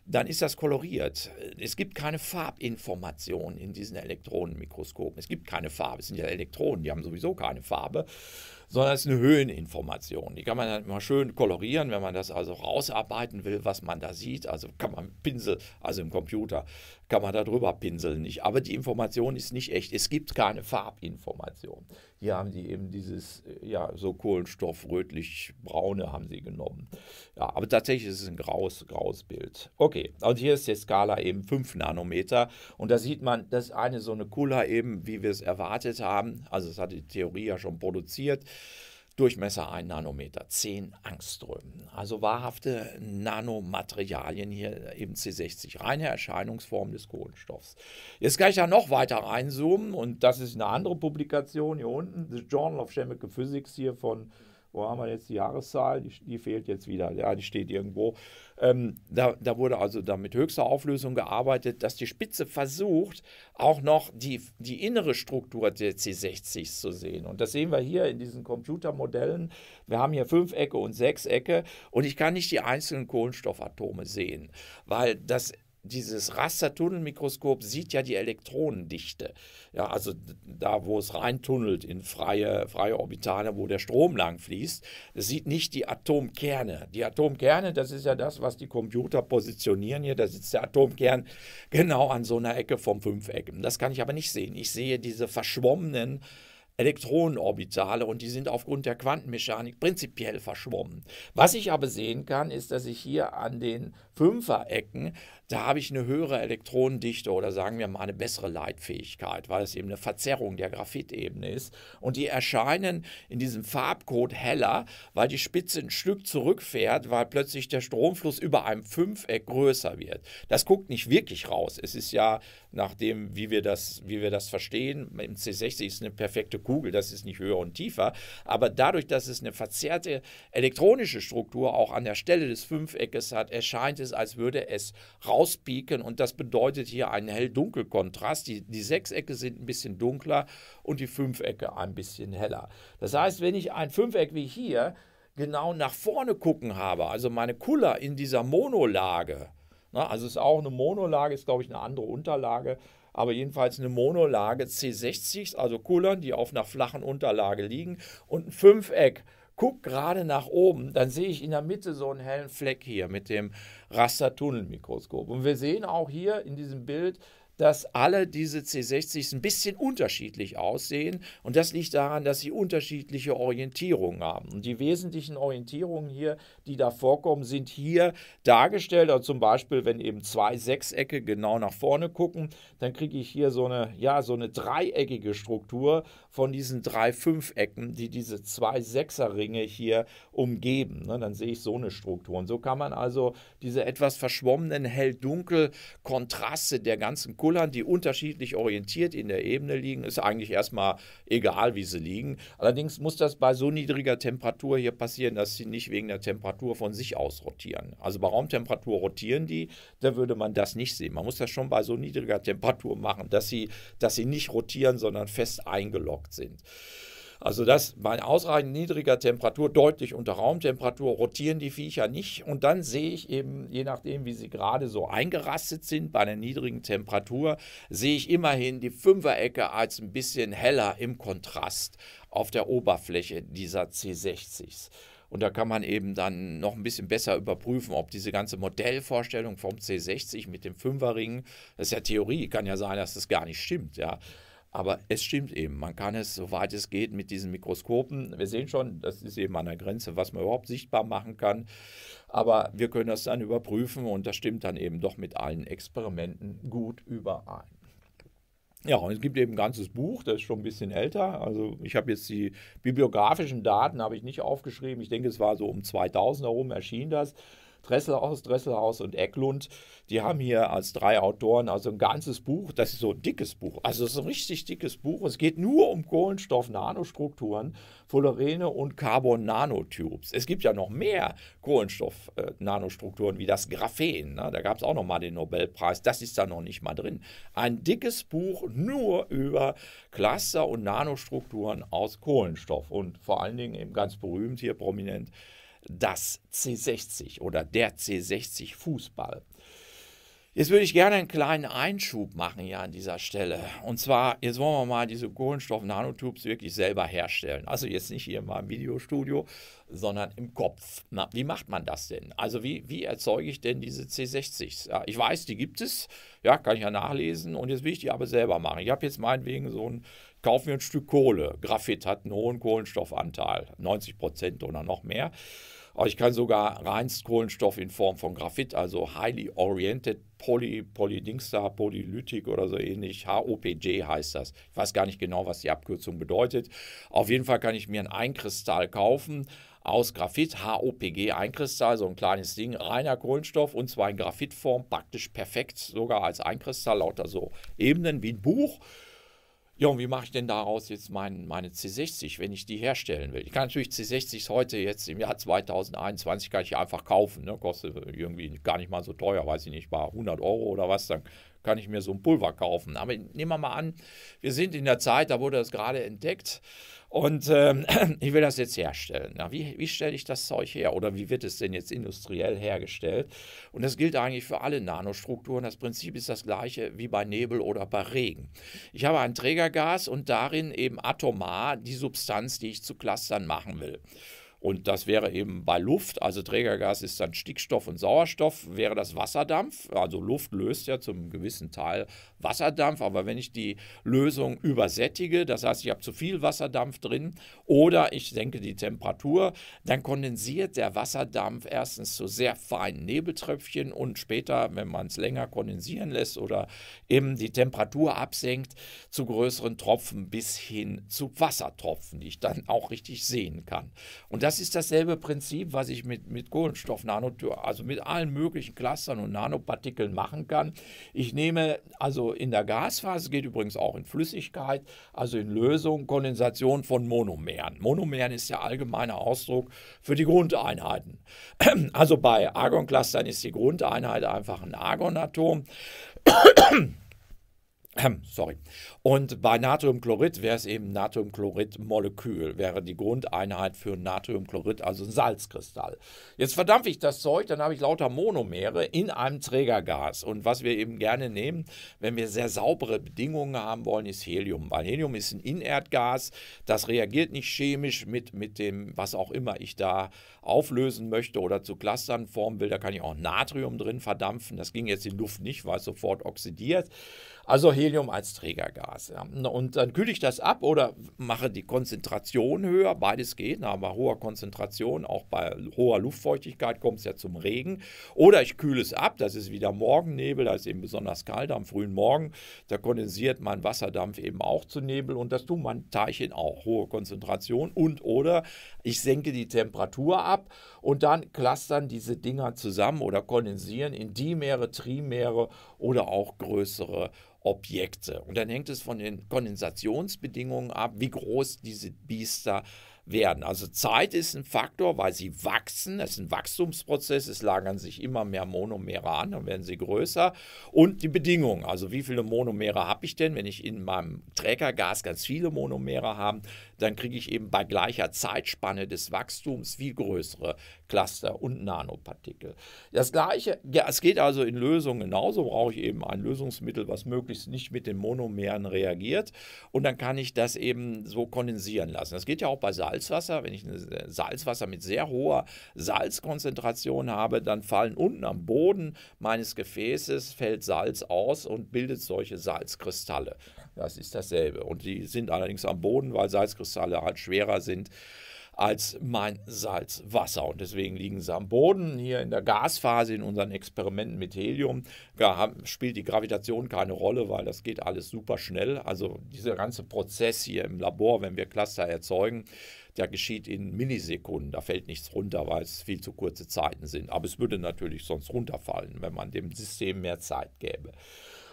dann ist das koloriert. Es gibt keine Farbinformation in diesen Elektronenmikroskopen. Es gibt keine Farbe, es sind ja Elektronen, die haben sowieso keine Farbe sondern es ist eine Höheninformation. Die kann man dann halt immer schön kolorieren, wenn man das also rausarbeiten will, was man da sieht. Also kann man Pinsel, also im Computer, kann man da drüber pinseln. Nicht. Aber die Information ist nicht echt. Es gibt keine Farbinformation. Hier haben die eben dieses, äh, ja, so Kohlenstoff rötlich-braune haben sie genommen. Ja, aber tatsächlich ist es ein graues, graues Bild. Okay, und hier ist die Skala eben 5 Nanometer. Und da sieht man, das ist eine so eine Kula eben, wie wir es erwartet haben. Also das hat die Theorie ja schon produziert. Durchmesser 1 Nanometer, 10 Angströmen. Also wahrhafte Nanomaterialien hier im C60, reine Erscheinungsform des Kohlenstoffs. Jetzt kann ich da noch weiter reinzoomen und das ist eine andere Publikation hier unten, The Journal of Chemical Physics hier von wo haben wir jetzt die Jahreszahl? Die, die fehlt jetzt wieder. Ja, die steht irgendwo. Ähm, da, da, wurde also da mit höchster Auflösung gearbeitet, dass die Spitze versucht, auch noch die, die innere Struktur der C60s zu sehen. Und das sehen wir hier in diesen Computermodellen. Wir haben hier Fünfecke und Sechsecke und ich kann nicht die einzelnen Kohlenstoffatome sehen, weil das dieses Rastertunnelmikroskop sieht ja die Elektronendichte. Ja, also da, wo es reintunnelt in freie, freie Orbitale, wo der Strom lang fließt, sieht nicht die Atomkerne. Die Atomkerne, das ist ja das, was die Computer positionieren hier. Da sitzt der Atomkern genau an so einer Ecke vom Fünfeck. Das kann ich aber nicht sehen. Ich sehe diese verschwommenen Elektronenorbitale und die sind aufgrund der Quantenmechanik prinzipiell verschwommen. Was ich aber sehen kann, ist, dass ich hier an den Fünfer-Ecken, da habe ich eine höhere Elektronendichte oder sagen wir mal eine bessere Leitfähigkeit, weil es eben eine Verzerrung der Graphitebene ist. Und die erscheinen in diesem Farbcode heller, weil die Spitze ein Stück zurückfährt, weil plötzlich der Stromfluss über einem Fünfeck größer wird. Das guckt nicht wirklich raus. Es ist ja, nachdem, wie wir das, wie wir das verstehen, im C60 ist eine perfekte Kugel, das ist nicht höher und tiefer. Aber dadurch, dass es eine verzerrte elektronische Struktur auch an der Stelle des Fünfeckes hat, erscheint es ist, als würde es rauspieken. Und das bedeutet hier einen Hell-Dunkel-Kontrast. Die, die Sechsecke sind ein bisschen dunkler und die Fünfecke ein bisschen heller. Das heißt, wenn ich ein Fünfeck wie hier genau nach vorne gucken habe, also meine Kuller in dieser Monolage, na, ne, also ist auch eine Monolage, ist glaube ich eine andere Unterlage, aber jedenfalls eine Monolage C60, also Kullern, die auf einer flachen Unterlage liegen und ein Fünfeck guck gerade nach oben, dann sehe ich in der Mitte so einen hellen Fleck hier mit dem Rastertunnelmikroskop. Und wir sehen auch hier in diesem Bild, dass alle diese C60s ein bisschen unterschiedlich aussehen. Und das liegt daran, dass sie unterschiedliche Orientierungen haben. Und die wesentlichen Orientierungen hier, die da vorkommen, sind hier dargestellt. Also zum Beispiel, wenn eben zwei Sechsecke genau nach vorne gucken, dann kriege ich hier so eine, ja, so eine dreieckige Struktur von diesen drei Fünfecken, die diese zwei Sechserringe hier umgeben. Ne, dann sehe ich so eine Struktur. Und so kann man also diese etwas verschwommenen Hell-Dunkel-Kontraste der ganzen Kullern, die unterschiedlich orientiert in der Ebene liegen, ist eigentlich erstmal egal, wie sie liegen. Allerdings muss das bei so niedriger Temperatur hier passieren, dass sie nicht wegen der Temperatur Temperatur von sich aus rotieren. Also bei Raumtemperatur rotieren die, da würde man das nicht sehen. Man muss das schon bei so niedriger Temperatur machen, dass sie, dass sie nicht rotieren, sondern fest eingeloggt sind. Also das bei ausreichend niedriger Temperatur, deutlich unter Raumtemperatur, rotieren die Viecher nicht. Und dann sehe ich eben, je nachdem, wie sie gerade so eingerastet sind, bei einer niedrigen Temperatur, sehe ich immerhin die Fünferecke als ein bisschen heller im Kontrast auf der Oberfläche dieser C60s. Und da kann man eben dann noch ein bisschen besser überprüfen, ob diese ganze Modellvorstellung vom C60 mit dem Fünferring, das ist ja Theorie, kann ja sein, dass das gar nicht stimmt, ja. Aber es stimmt eben. Man kann es, soweit es geht, mit diesen Mikroskopen. Wir sehen schon, das ist eben an der Grenze, was man überhaupt sichtbar machen kann. Aber wir können das dann überprüfen und das stimmt dann eben doch mit allen Experimenten gut überein. Ja, und es gibt eben ein ganzes Buch, das ist schon ein bisschen älter. Also ich habe jetzt die bibliografischen Daten habe ich nicht aufgeschrieben. Ich denke, es war so um 2000 herum erschien das. Dresselhaus, Dresselhaus und Ecklund, die haben hier als drei Autoren also ein ganzes Buch, das ist so ein dickes Buch, also es ist ein richtig dickes Buch. Es geht nur um Kohlenstoff-Nanostrukturen, Fullerene und Carbon-Nanotubes. Es gibt ja noch mehr Kohlenstoff-Nanostrukturen wie das Graphen, ne? da gab es auch noch mal den Nobelpreis, das ist da noch nicht mal drin. Ein dickes Buch nur über Cluster und Nanostrukturen aus Kohlenstoff und vor allen Dingen eben ganz berühmt hier prominent das C60 oder der C60 Fußball. Jetzt würde ich gerne einen kleinen Einschub machen hier an dieser Stelle. Und zwar, jetzt wollen wir mal diese Kohlenstoff-Nanotubes wirklich selber herstellen. Also jetzt nicht hier in meinem Videostudio, sondern im Kopf. Na, wie macht man das denn? Also wie, wie erzeuge ich denn diese C60s? Ja, ich weiß, die gibt es, ja, kann ich ja nachlesen. Und jetzt will ich die aber selber machen. Ich habe jetzt meinetwegen so ein, kaufen wir ein Stück Kohle. Graphit hat einen hohen Kohlenstoffanteil, 90 Prozent oder noch mehr. Ich kann sogar Reinstkohlenstoff in Form von Graphit, also Highly Oriented Poly, Polydingster, Polylytik oder so ähnlich. HOPG heißt das. Ich weiß gar nicht genau, was die Abkürzung bedeutet. Auf jeden Fall kann ich mir ein Einkristall kaufen aus Graphit, HOPG, Einkristall, so ein kleines Ding, reiner Kohlenstoff und zwar in Graphitform, praktisch perfekt, sogar als Einkristall, lauter so Ebenen wie ein Buch. Ja, und wie mache ich denn daraus jetzt mein, meine C60, wenn ich die herstellen will? Ich kann natürlich C60s heute jetzt im Jahr 2021 kann ich einfach kaufen. Ne? Kostet irgendwie gar nicht mal so teuer, weiß ich nicht, war 100 Euro oder was, dann kann ich mir so ein Pulver kaufen. Aber nehmen wir mal an, wir sind in der Zeit, da wurde das gerade entdeckt und ähm, ich will das jetzt herstellen. Na, wie, wie stelle ich das Zeug her? Oder wie wird es denn jetzt industriell hergestellt? Und das gilt eigentlich für alle Nanostrukturen. Das Prinzip ist das gleiche wie bei Nebel oder bei Regen. Ich habe ein Trägergas und darin eben atomar die Substanz, die ich zu Clustern machen will. Und das wäre eben bei Luft, also Trägergas ist dann Stickstoff und Sauerstoff, wäre das Wasserdampf. Also Luft löst ja zum gewissen Teil Wasserdampf, aber wenn ich die Lösung übersättige, das heißt, ich habe zu viel Wasserdampf drin oder ich senke die Temperatur, dann kondensiert der Wasserdampf erstens zu sehr feinen Nebeltröpfchen und später, wenn man es länger kondensieren lässt oder eben die Temperatur absenkt, zu größeren Tropfen bis hin zu Wassertropfen, die ich dann auch richtig sehen kann. Und das das ist dasselbe Prinzip, was ich mit, mit Kohlenstoff, also mit allen möglichen Clustern und Nanopartikeln machen kann. Ich nehme also in der Gasphase, geht übrigens auch in Flüssigkeit, also in Lösung, Kondensation von Monomeren. Monomeren ist der allgemeine Ausdruck für die Grundeinheiten. Also bei Argon-Clustern ist die Grundeinheit einfach ein Argonatom. Sorry. Und bei Natriumchlorid wäre es eben Natriumchlorid-Molekül, wäre die Grundeinheit für Natriumchlorid, also ein Salzkristall. Jetzt verdampfe ich das Zeug, dann habe ich lauter Monomere in einem Trägergas. Und was wir eben gerne nehmen, wenn wir sehr saubere Bedingungen haben wollen, ist Helium. Weil Helium ist ein Inertgas, das reagiert nicht chemisch mit, mit dem, was auch immer ich da auflösen möchte oder zu Clustern formen will. Da kann ich auch Natrium drin verdampfen. Das ging jetzt in Luft nicht, weil es sofort oxidiert also Helium als Trägergas. Ja. Und dann kühle ich das ab oder mache die Konzentration höher, beides geht, aber bei hoher Konzentration, auch bei hoher Luftfeuchtigkeit kommt es ja zum Regen. Oder ich kühle es ab, das ist wieder Morgennebel, da ist eben besonders kalt am frühen Morgen, da kondensiert mein Wasserdampf eben auch zu Nebel und das tun mein Teilchen auch, hohe Konzentration und oder ich senke die Temperatur ab und dann clustern diese Dinger zusammen oder kondensieren in Dimere, Trimere oder auch größere Objekte. Und dann hängt es von den Kondensationsbedingungen ab, wie groß diese Biester werden. Also Zeit ist ein Faktor, weil sie wachsen. Es ist ein Wachstumsprozess. Es lagern sich immer mehr Monomere an, dann werden sie größer. Und die Bedingungen, also wie viele Monomere habe ich denn? Wenn ich in meinem Trägergas ganz viele Monomere habe, dann kriege ich eben bei gleicher Zeitspanne des Wachstums viel größere Cluster und Nanopartikel. Das gleiche, ja, es geht also in Lösungen genauso, brauche ich eben ein Lösungsmittel, was möglichst nicht mit den Monomeren reagiert und dann kann ich das eben so kondensieren lassen. Das geht ja auch bei Salzwasser, wenn ich Salzwasser mit sehr hoher Salzkonzentration habe, dann fallen unten am Boden meines Gefäßes fällt Salz aus und bildet solche Salzkristalle. Das ist dasselbe. Und die sind allerdings am Boden, weil Salzkristalle halt schwerer sind als mein Salzwasser. Und deswegen liegen sie am Boden. Hier in der Gasphase, in unseren Experimenten mit Helium, haben, spielt die Gravitation keine Rolle, weil das geht alles super schnell. Also dieser ganze Prozess hier im Labor, wenn wir Cluster erzeugen, der geschieht in Millisekunden. Da fällt nichts runter, weil es viel zu kurze Zeiten sind. Aber es würde natürlich sonst runterfallen, wenn man dem System mehr Zeit gäbe.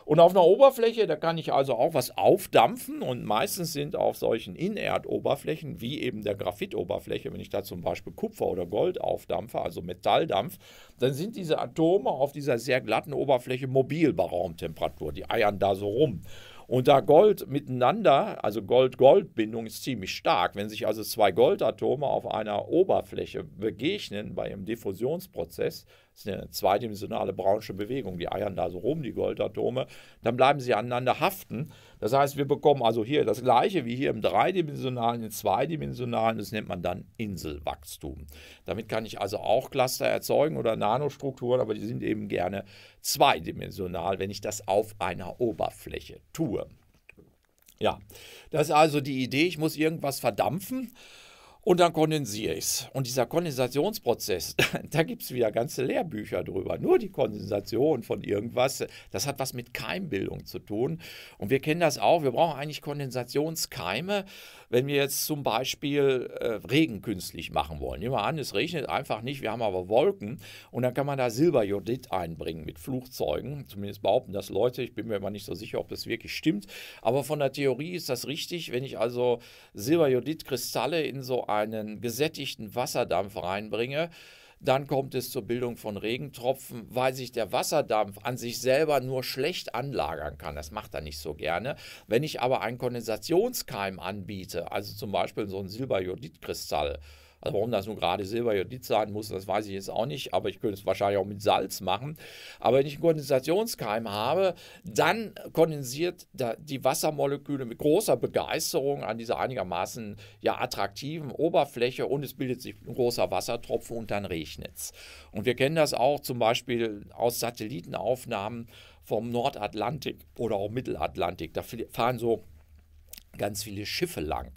Und auf einer Oberfläche, da kann ich also auch was aufdampfen und meistens sind auf solchen Inertoberflächen, wie eben der Graphitoberfläche, wenn ich da zum Beispiel Kupfer oder Gold aufdampfe, also Metalldampf, dann sind diese Atome auf dieser sehr glatten Oberfläche mobil bei Raumtemperatur. Die eiern da so rum. Und da Gold miteinander, also Gold-Gold-Bindung ist ziemlich stark. Wenn sich also zwei Goldatome auf einer Oberfläche begegnen bei einem Diffusionsprozess, das ist eine zweidimensionale braunsche Bewegung. Die eiern da so rum, die Goldatome. Dann bleiben sie aneinander haften. Das heißt, wir bekommen also hier das Gleiche wie hier im dreidimensionalen, im zweidimensionalen. Das nennt man dann Inselwachstum. Damit kann ich also auch Cluster erzeugen oder Nanostrukturen, aber die sind eben gerne zweidimensional, wenn ich das auf einer Oberfläche tue. Ja, das ist also die Idee, ich muss irgendwas verdampfen und dann kondensiere ich es. Und dieser Kondensationsprozess, da gibt es wieder ganze Lehrbücher drüber. Nur die Kondensation von irgendwas, das hat was mit Keimbildung zu tun. Und wir kennen das auch, wir brauchen eigentlich Kondensationskeime wenn wir jetzt zum Beispiel äh, Regen künstlich machen wollen. Nehmen wir an, es regnet einfach nicht, wir haben aber Wolken und dann kann man da Silberjodid einbringen mit Flugzeugen. Zumindest behaupten das Leute. Ich bin mir immer nicht so sicher, ob das wirklich stimmt. Aber von der Theorie ist das richtig. Wenn ich also Silberjodidkristalle in so einen gesättigten Wasserdampf reinbringe, dann kommt es zur Bildung von Regentropfen, weil sich der Wasserdampf an sich selber nur schlecht anlagern kann. Das macht er nicht so gerne. Wenn ich aber einen Kondensationskeim anbiete, also zum Beispiel so einen Silberjodidkristall, also warum das nun gerade Silberjodid sein muss, das weiß ich jetzt auch nicht, aber ich könnte es wahrscheinlich auch mit Salz machen. Aber wenn ich einen Kondensationskeim habe, dann kondensiert die Wassermoleküle mit großer Begeisterung an dieser einigermaßen ja, attraktiven Oberfläche und es bildet sich ein großer Wassertropfen und dann regnet es. Und wir kennen das auch zum Beispiel aus Satellitenaufnahmen vom Nordatlantik oder auch Mittelatlantik. Da fahren so ganz viele Schiffe lang.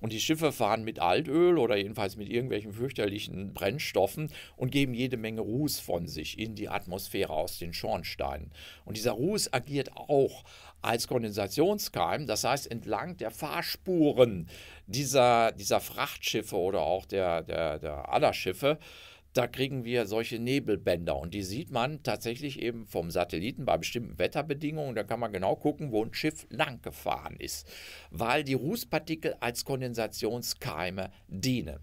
Und die Schiffe fahren mit Altöl oder jedenfalls mit irgendwelchen fürchterlichen Brennstoffen und geben jede Menge Ruß von sich in die Atmosphäre aus den Schornsteinen. Und dieser Ruß agiert auch als Kondensationskeim, das heißt entlang der Fahrspuren dieser, dieser Frachtschiffe oder auch der, der, der Allerschiffe. schiffe da kriegen wir solche Nebelbänder und die sieht man tatsächlich eben vom Satelliten bei bestimmten Wetterbedingungen. Da kann man genau gucken, wo ein Schiff lang gefahren ist, weil die Rußpartikel als Kondensationskeime dienen.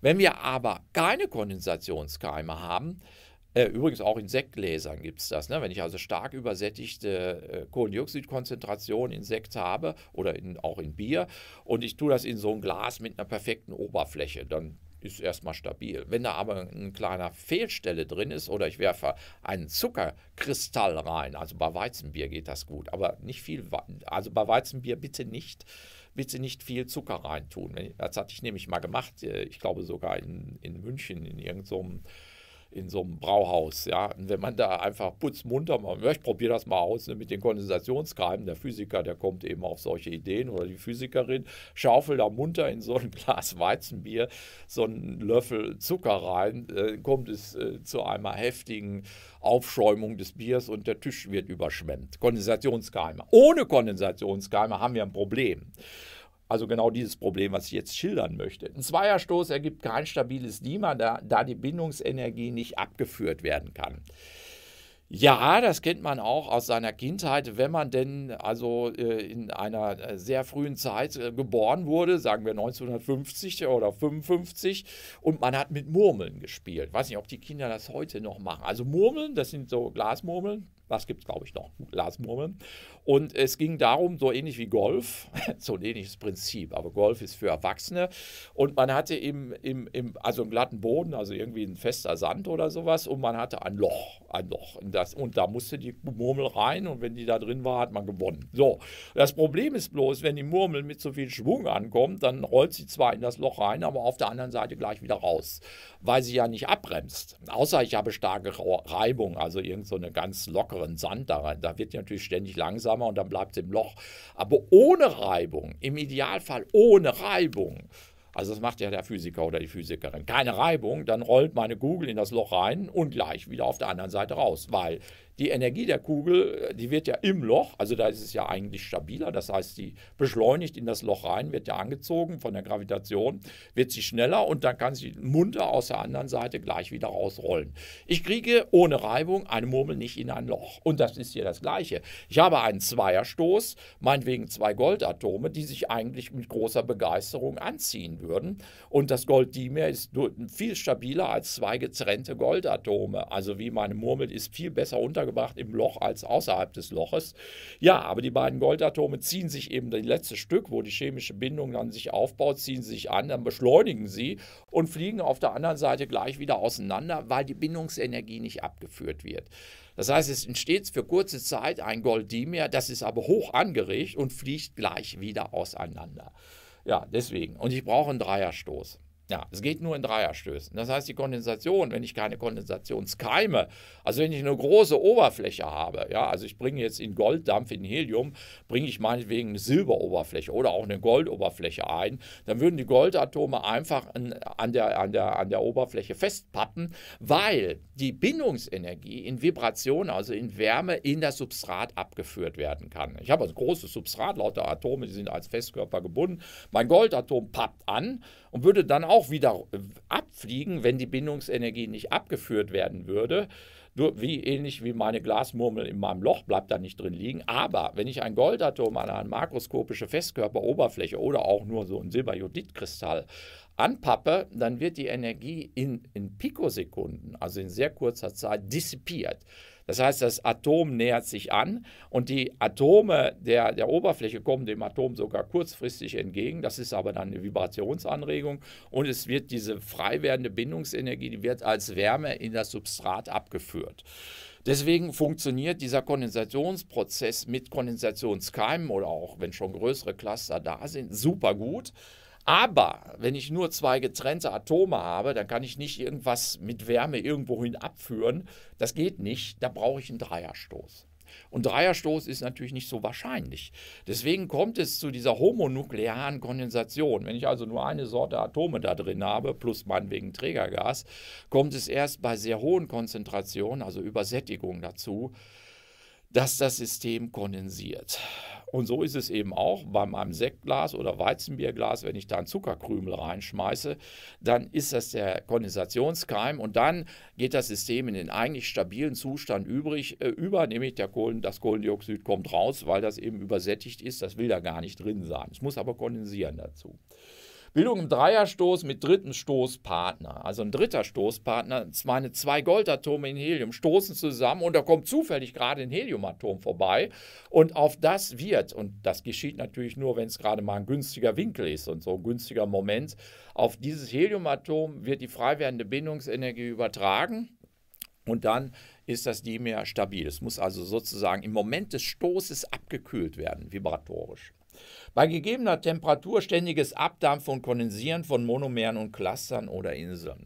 Wenn wir aber keine Kondensationskeime haben, äh, Übrigens auch in Sektgläsern gibt es das. Ne? Wenn ich also stark übersättigte äh, Kohlendioxidkonzentration in Sekt habe oder in, auch in Bier und ich tue das in so ein Glas mit einer perfekten Oberfläche, dann ist erstmal stabil. Wenn da aber eine kleine Fehlstelle drin ist oder ich werfe einen Zuckerkristall rein, also bei Weizenbier geht das gut, aber nicht viel, also bei Weizenbier bitte nicht, bitte nicht viel Zucker reintun. Das hatte ich nämlich mal gemacht, äh, ich glaube sogar in, in München in irgendeinem so in so einem Brauhaus. Ja? Und wenn man da einfach putzmunter macht, ich probiere das mal aus ne, mit den Kondensationskeimen, der Physiker, der kommt eben auf solche Ideen oder die Physikerin, schaufelt da munter in so ein Glas Weizenbier so einen Löffel Zucker rein, äh, kommt es äh, zu einer heftigen Aufschäumung des Biers und der Tisch wird überschwemmt. Kondensationskeime. Ohne Kondensationskeime haben wir ein Problem. Also genau dieses Problem, was ich jetzt schildern möchte. Ein Zweierstoß ergibt kein stabiles DIMA, da, da die Bindungsenergie nicht abgeführt werden kann. Ja, das kennt man auch aus seiner Kindheit, wenn man denn also äh, in einer äh, sehr frühen Zeit äh, geboren wurde, sagen wir 1950 oder 55, und man hat mit Murmeln gespielt. Ich weiß nicht, ob die Kinder das heute noch machen. Also Murmeln, das sind so Glasmurmeln. Was gibt es, glaube ich, noch? Glasmurmeln. Und es ging darum, so ähnlich wie Golf, so ein ähnliches Prinzip, aber Golf ist für Erwachsene. Und man hatte im, im, im also einen glatten Boden, also irgendwie ein fester Sand oder sowas, und man hatte ein Loch, ein Loch. Und, das, und da musste die Murmel rein, und wenn die da drin war, hat man gewonnen. So, das Problem ist bloß, wenn die Murmel mit so viel Schwung ankommt, dann rollt sie zwar in das Loch rein, aber auf der anderen Seite gleich wieder raus, weil sie ja nicht abbremst. Außer ich habe starke Reibung, also irgendeinen so ganz lockeren Sand da rein. Da wird natürlich ständig langsam Klammer und dann bleibt es im Loch. Aber ohne Reibung, im Idealfall ohne Reibung, also das macht ja der Physiker oder die Physikerin, keine Reibung, dann rollt meine Kugel in das Loch rein und gleich wieder auf der anderen Seite raus, weil die Energie der Kugel, äh, die wird ja im Loch, also da ist es ja eigentlich stabiler, das heißt, die beschleunigt in das Loch rein, wird ja angezogen von der Gravitation, wird sie schneller und dann kann sie munter aus der anderen Seite gleich wieder rausrollen. Ich kriege ohne Reibung eine Murmel nicht in ein Loch. Und das ist hier das Gleiche. Ich habe einen Zweierstoß, meinetwegen zwei Goldatome, die sich eigentlich mit großer Begeisterung anziehen würden. Und das Golddimer ist viel stabiler als zwei getrennte Goldatome. Also wie meine Murmel ist viel besser unter untergebracht im Loch als außerhalb des Loches. Ja, aber die beiden Goldatome ziehen sich eben das letzte Stück, wo die chemische Bindung dann sich aufbaut, ziehen sich an, dann beschleunigen sie und fliegen auf der anderen Seite gleich wieder auseinander, weil die Bindungsenergie nicht abgeführt wird. Das heißt, es entsteht für kurze Zeit ein Goldimer, das ist aber hoch angeregt und fliegt gleich wieder auseinander. Ja, deswegen. Und ich brauche einen Dreierstoß. Ja, es geht nur in Dreierstößen. Das heißt, die Kondensation, wenn ich keine Kondensationskeime, also wenn ich eine große Oberfläche habe, ja, also ich bringe jetzt in Golddampf, in Helium, bringe ich meinetwegen eine Silberoberfläche oder auch eine Goldoberfläche ein, dann würden die Goldatome einfach an, an, der, an, der, an der Oberfläche festpappen, weil die Bindungsenergie in Vibration, also in Wärme, in das Substrat abgeführt werden kann. Ich habe ein großes Substrat, lauter Atome, die sind als Festkörper gebunden. Mein Goldatom pappt an und würde dann auch wieder abfliegen, wenn die Bindungsenergie nicht abgeführt werden würde. Nur wie ähnlich wie meine Glasmurmel in meinem Loch bleibt da nicht drin liegen. Aber wenn ich ein Goldatom an eine makroskopische Festkörperoberfläche oder auch nur so ein Silberjodidkristall anpappe, dann wird die Energie in, in Pikosekunden, also in sehr kurzer Zeit, dissipiert. Das heißt, das Atom nähert sich an und die Atome der, der Oberfläche kommen dem Atom sogar kurzfristig entgegen. Das ist aber dann eine Vibrationsanregung und es wird diese frei werdende Bindungsenergie, die wird als Wärme in das Substrat abgeführt. Deswegen funktioniert dieser Kondensationsprozess mit Kondensationskeimen oder auch wenn schon größere Cluster da sind, super gut. Aber wenn ich nur zwei getrennte Atome habe, dann kann ich nicht irgendwas mit Wärme irgendwohin abführen. Das geht nicht. Da brauche ich einen Dreierstoß. Und Dreierstoß ist natürlich nicht so wahrscheinlich. Deswegen kommt es zu dieser homonuklearen Kondensation. Wenn ich also nur eine Sorte Atome da drin habe, plus meinetwegen Trägergas, kommt es erst bei sehr hohen Konzentrationen, also Übersättigung dazu, dass das System kondensiert. Und so ist es eben auch bei meinem Sektglas oder Weizenbierglas, wenn ich da einen Zuckerkrümel reinschmeiße, dann ist das der Kondensationskeim und dann geht das System in den eigentlich stabilen Zustand übrig, äh, über, nämlich der Kohlen, das Kohlendioxid kommt raus, weil das eben übersättigt ist, das will da gar nicht drin sein. Es muss aber kondensieren dazu. Bildung im Dreierstoß mit dritten Stoßpartner. Also ein dritter Stoßpartner, meine zwei Goldatome in Helium stoßen zusammen und da kommt zufällig gerade ein Heliumatom vorbei. Und auf das wird, und das geschieht natürlich nur, wenn es gerade mal ein günstiger Winkel ist und so ein günstiger Moment, auf dieses Heliumatom wird die frei werdende Bindungsenergie übertragen und dann ist das die stabil. Es muss also sozusagen im Moment des Stoßes abgekühlt werden, vibratorisch. Bei gegebener Temperatur ständiges Abdampfen und Kondensieren von Monomeren und Clustern oder Inseln.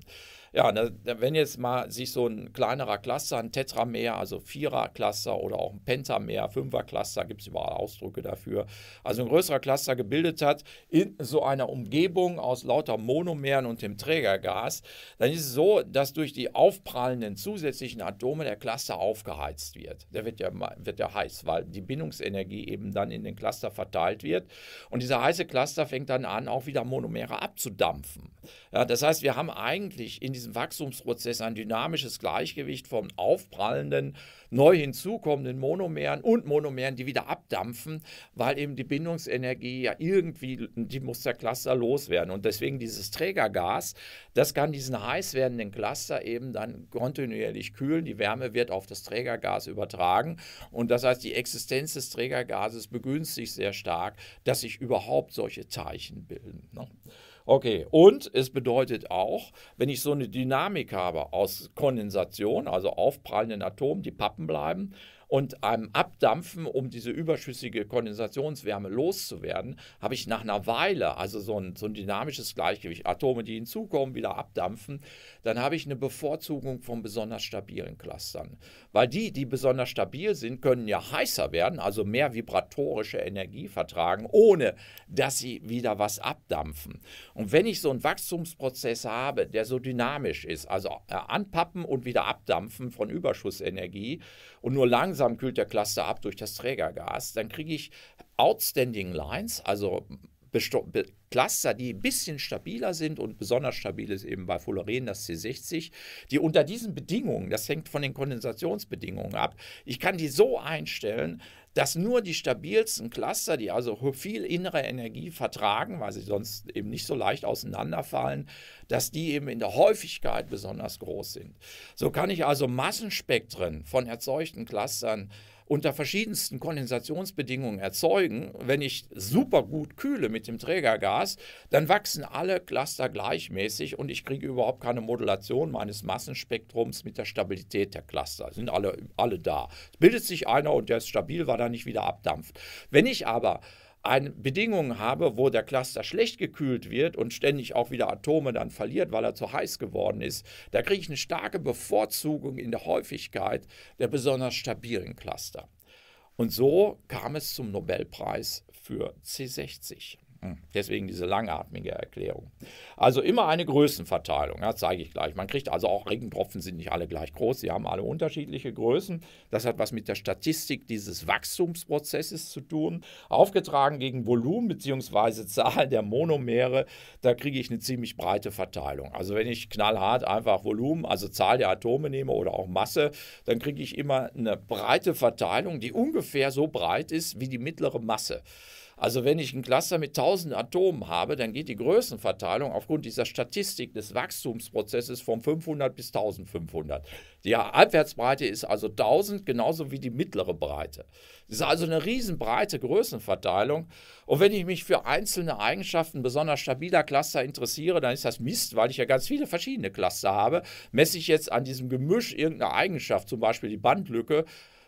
Ja, na, ne, wenn jetzt mal sich so ein kleinerer Cluster, ein Tetramer, also Vierer-Cluster oder auch ein Pentamer, Fünfer-Cluster, gibt es überall Ausdrücke dafür, also ein größerer Cluster gebildet hat, in so einer Umgebung aus lauter Monomeren und dem Trägergas, dann ist es so, dass durch die aufprallenden zusätzlichen Atome der Cluster aufgeheizt wird. Der wird ja, wird ja heiß, weil die Bindungsenergie eben dann in den Cluster verteilt wird. Und dieser heiße Cluster fängt dann an, auch wieder Monomere abzudampfen. Ja, das heißt, wir haben eigentlich in diesem Wachstumsprozess ein dynamisches Gleichgewicht von aufprallenden, neu hinzukommenden Monomeren und Monomeren, die wieder abdampfen, weil eben die Bindungsenergie ja irgendwie, die muss der Cluster loswerden. Und deswegen dieses Trägergas, das kann diesen heiß werdenden Cluster eben dann kontinuierlich kühlen. Die Wärme wird auf das Trägergas übertragen. Und das heißt, die Existenz des Trägergases begünstigt sehr stark, dass sich überhaupt solche Teilchen bilden. Ne? Okay, und es bedeutet auch, wenn ich so eine Dynamik habe aus Kondensation, also aufprallenden Atomen, die Pappen bleiben, und einem Abdampfen, um diese überschüssige Kondensationswärme loszuwerden, habe ich nach einer Weile, also so ein, so ein dynamisches Gleichgewicht, Atome, die hinzukommen, wieder abdampfen, dann habe ich eine Bevorzugung von besonders stabilen Clustern. Weil die, die besonders stabil sind, können ja heißer werden, also mehr vibratorische Energie vertragen, ohne dass sie wieder was abdampfen. Und wenn ich so einen Wachstumsprozess habe, der so dynamisch ist, also äh, anpappen und wieder abdampfen von Überschussenergie, und nur langsam kühlt der Cluster ab durch das Trägergas, dann kriege ich Outstanding Lines, also Besto Be Cluster, die ein bisschen stabiler sind und besonders stabil ist eben bei Fullerenen das C60, die unter diesen Bedingungen, das hängt von den Kondensationsbedingungen ab, ich kann die so einstellen, dass nur die stabilsten Cluster, die also viel innere Energie vertragen, weil sie sonst eben nicht so leicht auseinanderfallen, dass die eben in der Häufigkeit besonders groß sind. So kann ich also Massenspektren von erzeugten Clustern unter verschiedensten Kondensationsbedingungen erzeugen, wenn ich super gut kühle mit dem Trägergas, dann wachsen alle Cluster gleichmäßig und ich kriege überhaupt keine Modulation meines Massenspektrums mit der Stabilität der Cluster. Sind alle, alle da. Es bildet sich einer und der ist stabil, weil er nicht wieder abdampft. Wenn ich aber ein, Bedingungen habe, wo der Cluster schlecht gekühlt wird und ständig auch wieder Atome dann verliert, weil er zu heiß geworden ist, da kriege ich eine starke Bevorzugung in der Häufigkeit der besonders stabilen Cluster. Und so kam es zum Nobelpreis für C60. Hm. Deswegen diese langatmige Erklärung. Also immer eine Größenverteilung, das zeige ich gleich. Man kriegt also auch Regentropfen sind nicht alle gleich groß, sie haben alle unterschiedliche Größen. Das hat was mit der Statistik dieses Wachstumsprozesses zu tun. Aufgetragen gegen Volumen bzw. Zahl der Monomere, da kriege ich eine ziemlich breite Verteilung. Also wenn ich knallhart einfach Volumen, also Zahl der Atome nehme oder auch Masse, dann kriege ich immer eine breite Verteilung, die ungefähr so breit ist wie die mittlere Masse. Also wenn ich ein Cluster mit 1000 Atomen habe, dann geht die Größenverteilung aufgrund dieser Statistik des Wachstumsprozesses von 500 bis 1500. Die Halbwertsbreite ist also 1000, genauso wie die mittlere Breite. Das ist also eine riesenbreite Größenverteilung. Und wenn ich mich für einzelne Eigenschaften besonders stabiler Cluster interessiere, dann ist das Mist, weil ich ja ganz viele verschiedene Cluster habe. Messe ich jetzt an diesem Gemisch irgendeine Eigenschaft, zum Beispiel die Bandlücke,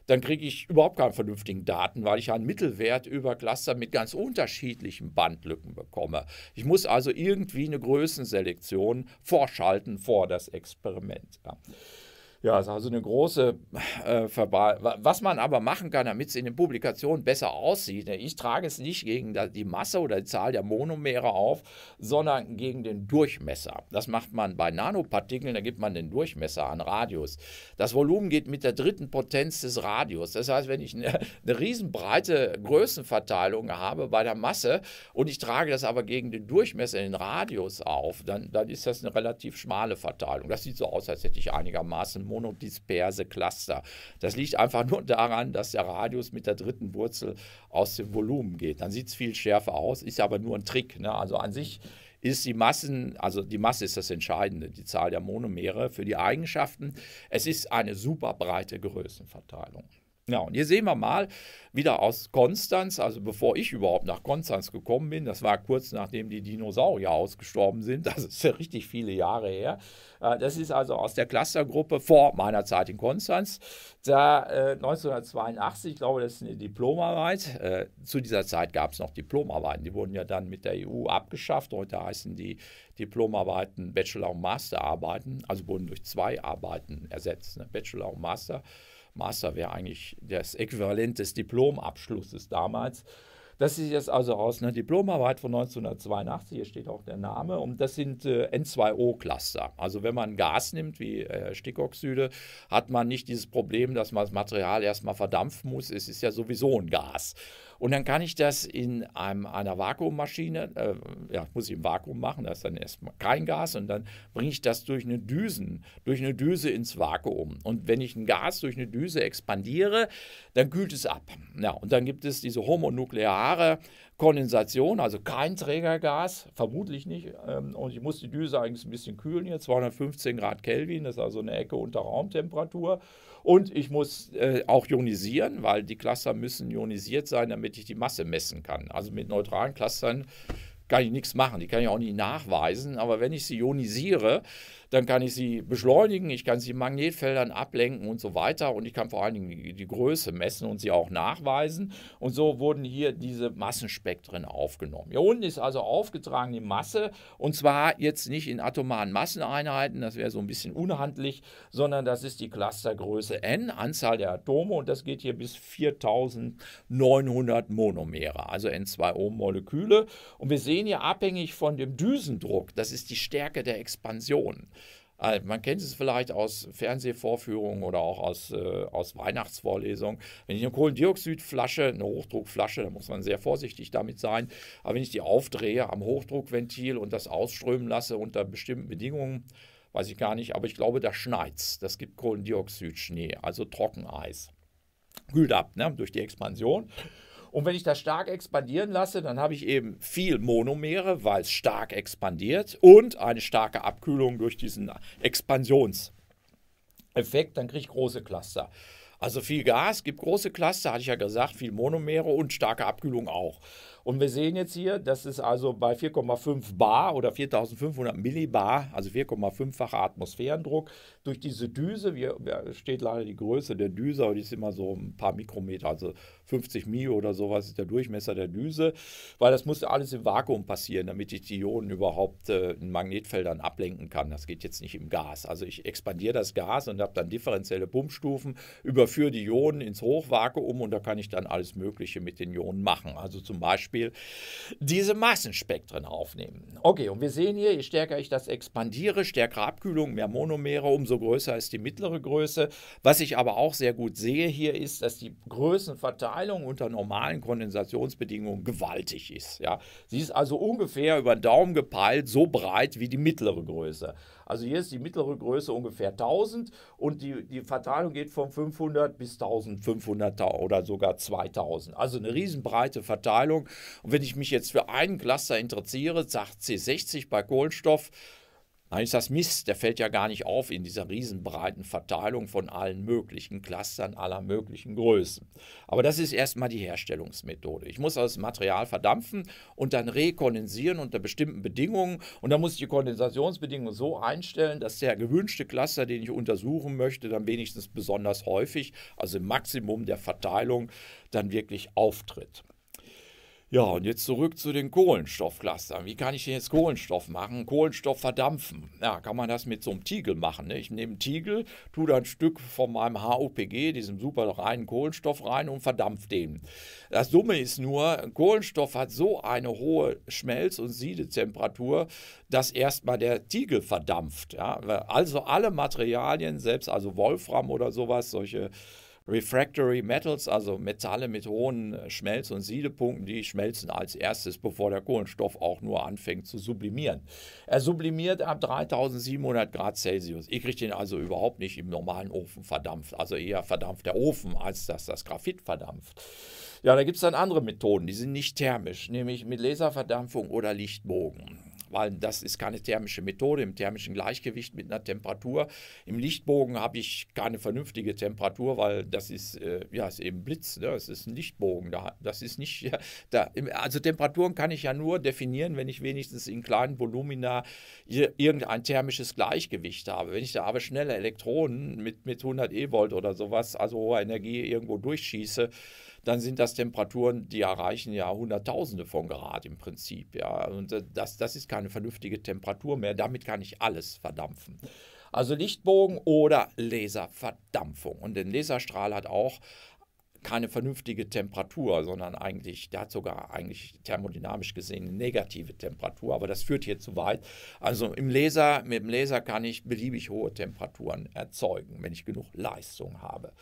dann kriege ich überhaupt keine vernünftigen Daten, weil ich einen Mittelwert über Cluster mit ganz unterschiedlichen Bandlücken bekomme. Ich muss also irgendwie eine Größenselektion vorschalten vor das Experiment. Ja. Ja, ist also, also eine große äh, Verbal. Was man aber machen kann, damit es in den Publikationen besser aussieht, ne, ich trage es nicht gegen die Masse oder die Zahl der Monomere auf, sondern gegen den Durchmesser. Das macht man bei Nanopartikeln, da gibt man den Durchmesser an Radius. Das Volumen geht mit der dritten Potenz des Radius. Das heißt, wenn ich eine, eine riesenbreite Größenverteilung habe bei der Masse und ich trage das aber gegen den Durchmesser, den Radius auf, dann, dann ist das eine relativ schmale Verteilung. Das sieht so aus, als hätte ich einigermaßen monodisperse Cluster. Das liegt einfach nur daran, dass der Radius mit der dritten Wurzel aus dem Volumen geht. Dann sieht es viel schärfer aus, ist aber nur ein Trick. Ne? Also an sich ist die Massen, also die Masse ist das Entscheidende, die Zahl der Monomere für die Eigenschaften. Es ist eine super breite Größenverteilung. Ja, genau, und hier sehen wir mal wieder aus Konstanz, also bevor ich überhaupt nach Konstanz gekommen bin, das war kurz nachdem die Dinosaurier ausgestorben sind, das ist ja richtig viele Jahre her. Äh, das ist also aus der Clustergruppe vor meiner Zeit in Konstanz, da 1982, äh, ich glaube, das ist eine Diplomarbeit. Äh, zu dieser Zeit gab es noch Diplomarbeiten, die wurden ja dann mit der EU abgeschafft. Heute heißen die Diplomarbeiten Bachelor- und Masterarbeiten, also wurden durch zwei Arbeiten ersetzt, ne, Bachelor- und Master. Master wäre eigentlich das Äquivalent des Diplomabschlusses damals. Das ist jetzt also aus einer Diplomarbeit von 1982, hier steht auch der Name, und das sind äh, N2O-Cluster. Also wenn man Gas nimmt, wie äh, Stickoxide, hat man nicht dieses Problem, dass man das Material erstmal verdampfen muss. Es ist ja sowieso ein Gas. Und dann kann ich das in einem, einer Vakuummaschine, äh, ja, muss ich im Vakuum machen, da ist dann erstmal kein Gas und dann bringe ich das durch eine Düsen, durch eine Düse ins Vakuum. Und wenn ich ein Gas durch eine Düse expandiere, dann kühlt es ab. Ja, und dann gibt es diese homonukleare Kondensation, also kein Trägergas, vermutlich nicht. Ähm, und ich muss die Düse eigentlich ein bisschen kühlen hier, 215 Grad Kelvin, das ist also eine Ecke unter Raumtemperatur. Und ich muss äh, auch ionisieren, weil die Cluster müssen ionisiert sein, damit ich die Masse messen kann. Also mit neutralen Clustern kann ich nichts machen, die kann ich auch nicht nachweisen, aber wenn ich sie ionisiere, dann kann ich sie beschleunigen, ich kann sie Magnetfeldern ablenken und so weiter und ich kann vor allen Dingen die, die Größe messen und sie auch nachweisen. Und so wurden hier diese Massenspektren aufgenommen. Hier unten ist also aufgetragen die Masse und zwar jetzt nicht in atomaren Masseneinheiten, das wäre so ein bisschen unhandlich, sondern das ist die Clustergröße n, Anzahl der Atome und das geht hier bis 4900 Monomere, also N2O-Moleküle. Und wir sehen hier abhängig von dem Düsendruck, das ist die Stärke der Expansion. Ah, man kennt es vielleicht aus Fernsehvorführungen oder auch aus, äh, aus Weihnachtsvorlesungen. Wenn ich eine Kohlendioxidflasche, eine Hochdruckflasche, da muss man sehr vorsichtig damit sein, aber wenn ich die aufdrehe am Hochdruckventil und das ausströmen lasse unter bestimmten Bedingungen, weiß ich gar nicht, aber ich glaube, da schneit es. Das gibt Kohlendioxidschnee, also Trockeneis. Kühlt ab, ne? durch die Expansion. Und wenn ich das stark expandieren lasse, dann habe ich eben viel Monomere, weil es stark expandiert und eine starke Abkühlung durch diesen Expansionseffekt, dann kriege ich große Cluster. Also viel Gas gibt große Cluster, hatte ich ja gesagt, viel Monomere und starke Abkühlung auch. Und wir sehen jetzt hier, das ist also bei 4,5 Bar oder 4500 Millibar, also 4,5-facher Atmosphärendruck, durch diese Düse, hier steht leider die Größe der Düse, aber die ist immer so ein paar Mikrometer, also 50 Mio oder sowas ist der Durchmesser der Düse, weil das muss alles im Vakuum passieren, damit ich die Ionen überhaupt äh, in Magnetfeldern ablenken kann. Das geht jetzt nicht im Gas. Also ich expandiere das Gas und habe dann differenzielle Pumpstufen, überführe die Ionen ins Hochvakuum und da kann ich dann alles Mögliche mit den Ionen machen. Also zum Beispiel Beispiel diese Massenspektren aufnehmen. Okay, und wir sehen hier, je stärker ich das expandiere, stärkere Abkühlung, mehr Monomere, umso größer ist die mittlere Größe. Was ich aber auch sehr gut sehe hier ist, dass die Größenverteilung unter normalen Kondensationsbedingungen gewaltig ist. Ja. Sie ist also ungefähr über den Daumen gepeilt so breit wie die mittlere Größe. Also hier ist die mittlere Größe ungefähr 1000 und die, die Verteilung geht von 500 bis 1500 oder sogar 2000. Also eine riesenbreite Verteilung. Und wenn ich mich jetzt für einen Cluster interessiere, sagt C60 bei Kohlenstoff, dann ist das Mist, der fällt ja gar nicht auf in dieser riesenbreiten Verteilung von allen möglichen Clustern aller möglichen Größen. Aber das ist erstmal die Herstellungsmethode. Ich muss das Material verdampfen und dann rekondensieren unter bestimmten Bedingungen. Und dann muss ich die Kondensationsbedingungen so einstellen, dass der gewünschte Cluster, den ich untersuchen möchte, dann wenigstens besonders häufig, also im Maximum der Verteilung, dann wirklich auftritt. Ja, und jetzt zurück zu den Kohlenstoffclustern. Wie kann ich denn jetzt Kohlenstoff machen? Kohlenstoff verdampfen. Ja, kann man das mit so einem Tiegel machen. Ne? Ich nehme einen Tiegel, tue da ein Stück von meinem HOPG, diesem super reinen Kohlenstoff, rein und verdampfe den. Das Dumme ist nur, Kohlenstoff hat so eine hohe Schmelz- und Siedetemperatur, dass erstmal der Tiegel verdampft. Ja? Also alle Materialien, selbst also Wolfram oder sowas, solche Refractory Metals, also Metalle mit hohen äh, Schmelz- und Siedepunkten, die schmelzen als erstes, bevor der Kohlenstoff auch nur anfängt zu sublimieren. Er sublimiert ab 3700 Grad Celsius. Ich kriege den also überhaupt nicht im normalen Ofen verdampft. Also eher verdampft der Ofen, als dass das Graphit verdampft. Ja, da gibt es dann andere Methoden, die sind nicht thermisch, nämlich mit Laserverdampfung oder Lichtbogen weil das ist keine thermische Methode. Im thermischen Gleichgewicht mit einer Temperatur. Im Lichtbogen habe ich keine vernünftige Temperatur, weil das ist, äh, ja, ist eben Blitz. Ne? Es ist ein Lichtbogen. Da, das ist nicht, ja, da, also Temperaturen kann ich ja nur definieren, wenn ich wenigstens in kleinen Volumina irgendein thermisches Gleichgewicht habe. Wenn ich da aber schnelle Elektronen mit, mit 100 E-Volt oder sowas, also hoher Energie irgendwo durchschieße, dann sind das Temperaturen, die erreichen ja Hunderttausende von Grad im Prinzip. Ja. Und äh, das, das ist keine vernünftige Temperatur mehr. Damit kann ich alles verdampfen. Also Lichtbogen oder Laserverdampfung. Und den Laserstrahl hat auch keine vernünftige Temperatur, sondern eigentlich, der hat sogar eigentlich thermodynamisch gesehen eine negative Temperatur, aber das führt hier zu weit. Also im Laser, mit dem Laser kann ich beliebig hohe Temperaturen erzeugen, wenn ich genug Leistung habe.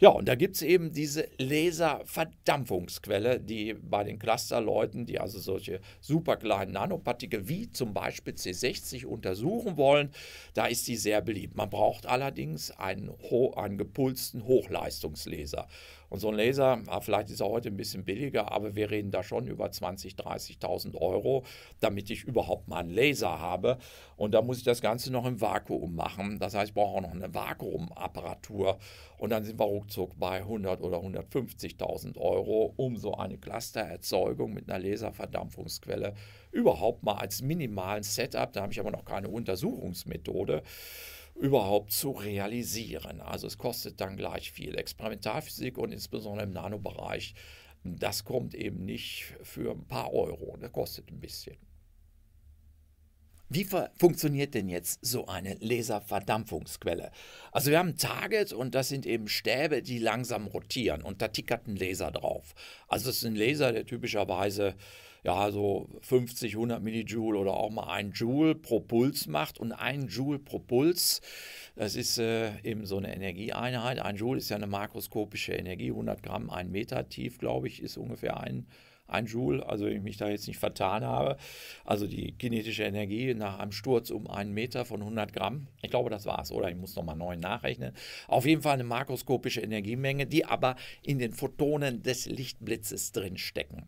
Ja, und da gibt es eben diese Laserverdampfungsquelle, die bei den Clusterleuten, die also solche super kleinen Nanopartikel wie zum Beispiel C60 untersuchen wollen, da ist die sehr beliebt. Man braucht allerdings einen, einen gepulsten Hochleistungslaser. Und so ein Laser, ah, vielleicht ist er heute ein bisschen billiger, aber wir reden da schon über 20.000, 30 30.000 Euro, damit ich überhaupt mal einen Laser habe. Und da muss ich das Ganze noch im Vakuum machen. Das heißt, ich brauche auch noch eine Vakuumapparatur. Und dann sind wir ruckzuck bei 100 oder 150.000 Euro, um so eine Clustererzeugung mit einer Laserverdampfungsquelle überhaupt mal als minimalen Setup, da habe ich aber noch keine Untersuchungsmethode, überhaupt zu realisieren. Also es kostet dann gleich viel. Experimentalphysik und insbesondere im Nanobereich, das kommt eben nicht für ein paar Euro, das kostet ein bisschen. Wie funktioniert denn jetzt so eine Laserverdampfungsquelle? Also wir haben ein Target und das sind eben Stäbe, die langsam rotieren und da tickert ein Laser drauf. Also es ist ein Laser, der typischerweise ja, so 50, 100 Millijoule oder auch mal ein Joule pro Puls macht. Und ein Joule pro Puls, das ist äh, eben so eine Energieeinheit. Ein Joule ist ja eine makroskopische Energie, 100 Gramm, ein Meter tief, glaube ich, ist ungefähr ein ein Joule, also ich mich da jetzt nicht vertan habe. Also die kinetische Energie nach einem Sturz um einen Meter von 100 Gramm. Ich glaube, das war's, oder? Ich muss nochmal neu nachrechnen. Auf jeden Fall eine makroskopische Energiemenge, die aber in den Photonen des Lichtblitzes drinstecken.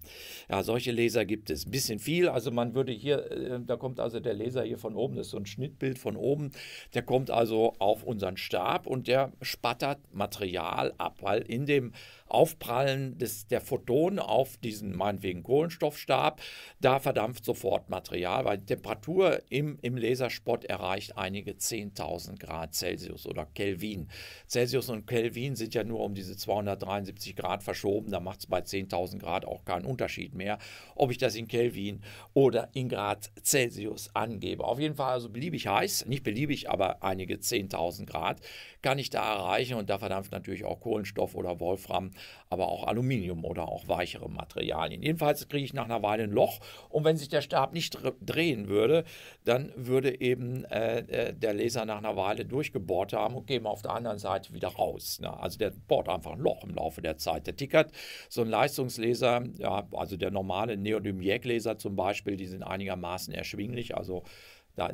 Ja, solche Laser gibt es ein bisschen viel. Also man würde hier, äh, da kommt also der Laser hier von oben, das ist so ein Schnittbild von oben, der kommt also auf unseren Stab und der spattert Material ab, weil in dem Aufprallen des, der Photonen auf diesen meinetwegen Kohlenstoffstab, da verdampft sofort Material, weil die Temperatur im, im Laserspot erreicht einige 10.000 Grad Celsius oder Kelvin. Celsius und Kelvin sind ja nur um diese 273 Grad verschoben, da macht es bei 10.000 Grad auch keinen Unterschied mehr, ob ich das in Kelvin oder in Grad Celsius angebe. Auf jeden Fall also beliebig heiß, nicht beliebig, aber einige 10.000 Grad kann ich da erreichen und da verdampft natürlich auch Kohlenstoff oder Wolfram aber auch Aluminium oder auch weichere Materialien. Jedenfalls kriege ich nach einer Weile ein Loch und wenn sich der Stab nicht drehen würde, dann würde eben äh, äh, der Laser nach einer Weile durchgebohrt haben und käme auf der anderen Seite wieder raus. Ne? Also der bohrt einfach ein Loch im Laufe der Zeit. Der tickert so ein Leistungslaser, ja, also der normale Neodym-Jäg-Laser zum Beispiel, die sind einigermaßen erschwinglich, also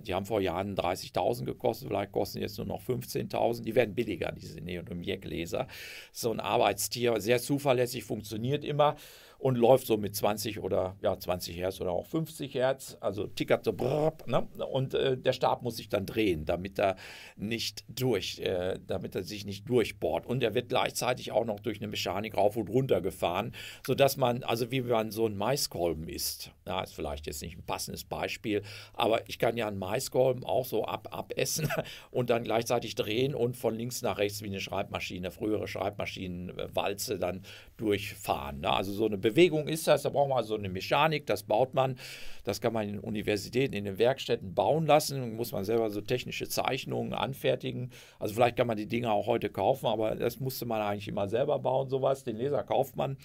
die haben vor Jahren 30.000 gekostet, vielleicht kosten jetzt nur noch 15.000. Die werden billiger, diese Neodymier-Gläser. So ein Arbeitstier, sehr zuverlässig, funktioniert immer und läuft so mit 20 oder ja 20 Hertz oder auch 50 Hertz, also tickert so brrrp, ne? und äh, der Stab muss sich dann drehen, damit er nicht durch, äh, damit er sich nicht durchbohrt und er wird gleichzeitig auch noch durch eine Mechanik rauf und runter gefahren, sodass man also wie man so ein Maiskolben isst, ja, ist vielleicht jetzt nicht ein passendes Beispiel, aber ich kann ja einen Maiskolben auch so ab abessen und dann gleichzeitig drehen und von links nach rechts wie eine Schreibmaschine, frühere Schreibmaschinenwalze dann durchfahren, ne? also so eine Bewegung Bewegung ist das, da braucht man so also eine Mechanik, das baut man, das kann man in Universitäten, in den Werkstätten bauen lassen, muss man selber so technische Zeichnungen anfertigen. Also vielleicht kann man die Dinger auch heute kaufen, aber das musste man eigentlich immer selber bauen, sowas. Den Laser kauft man.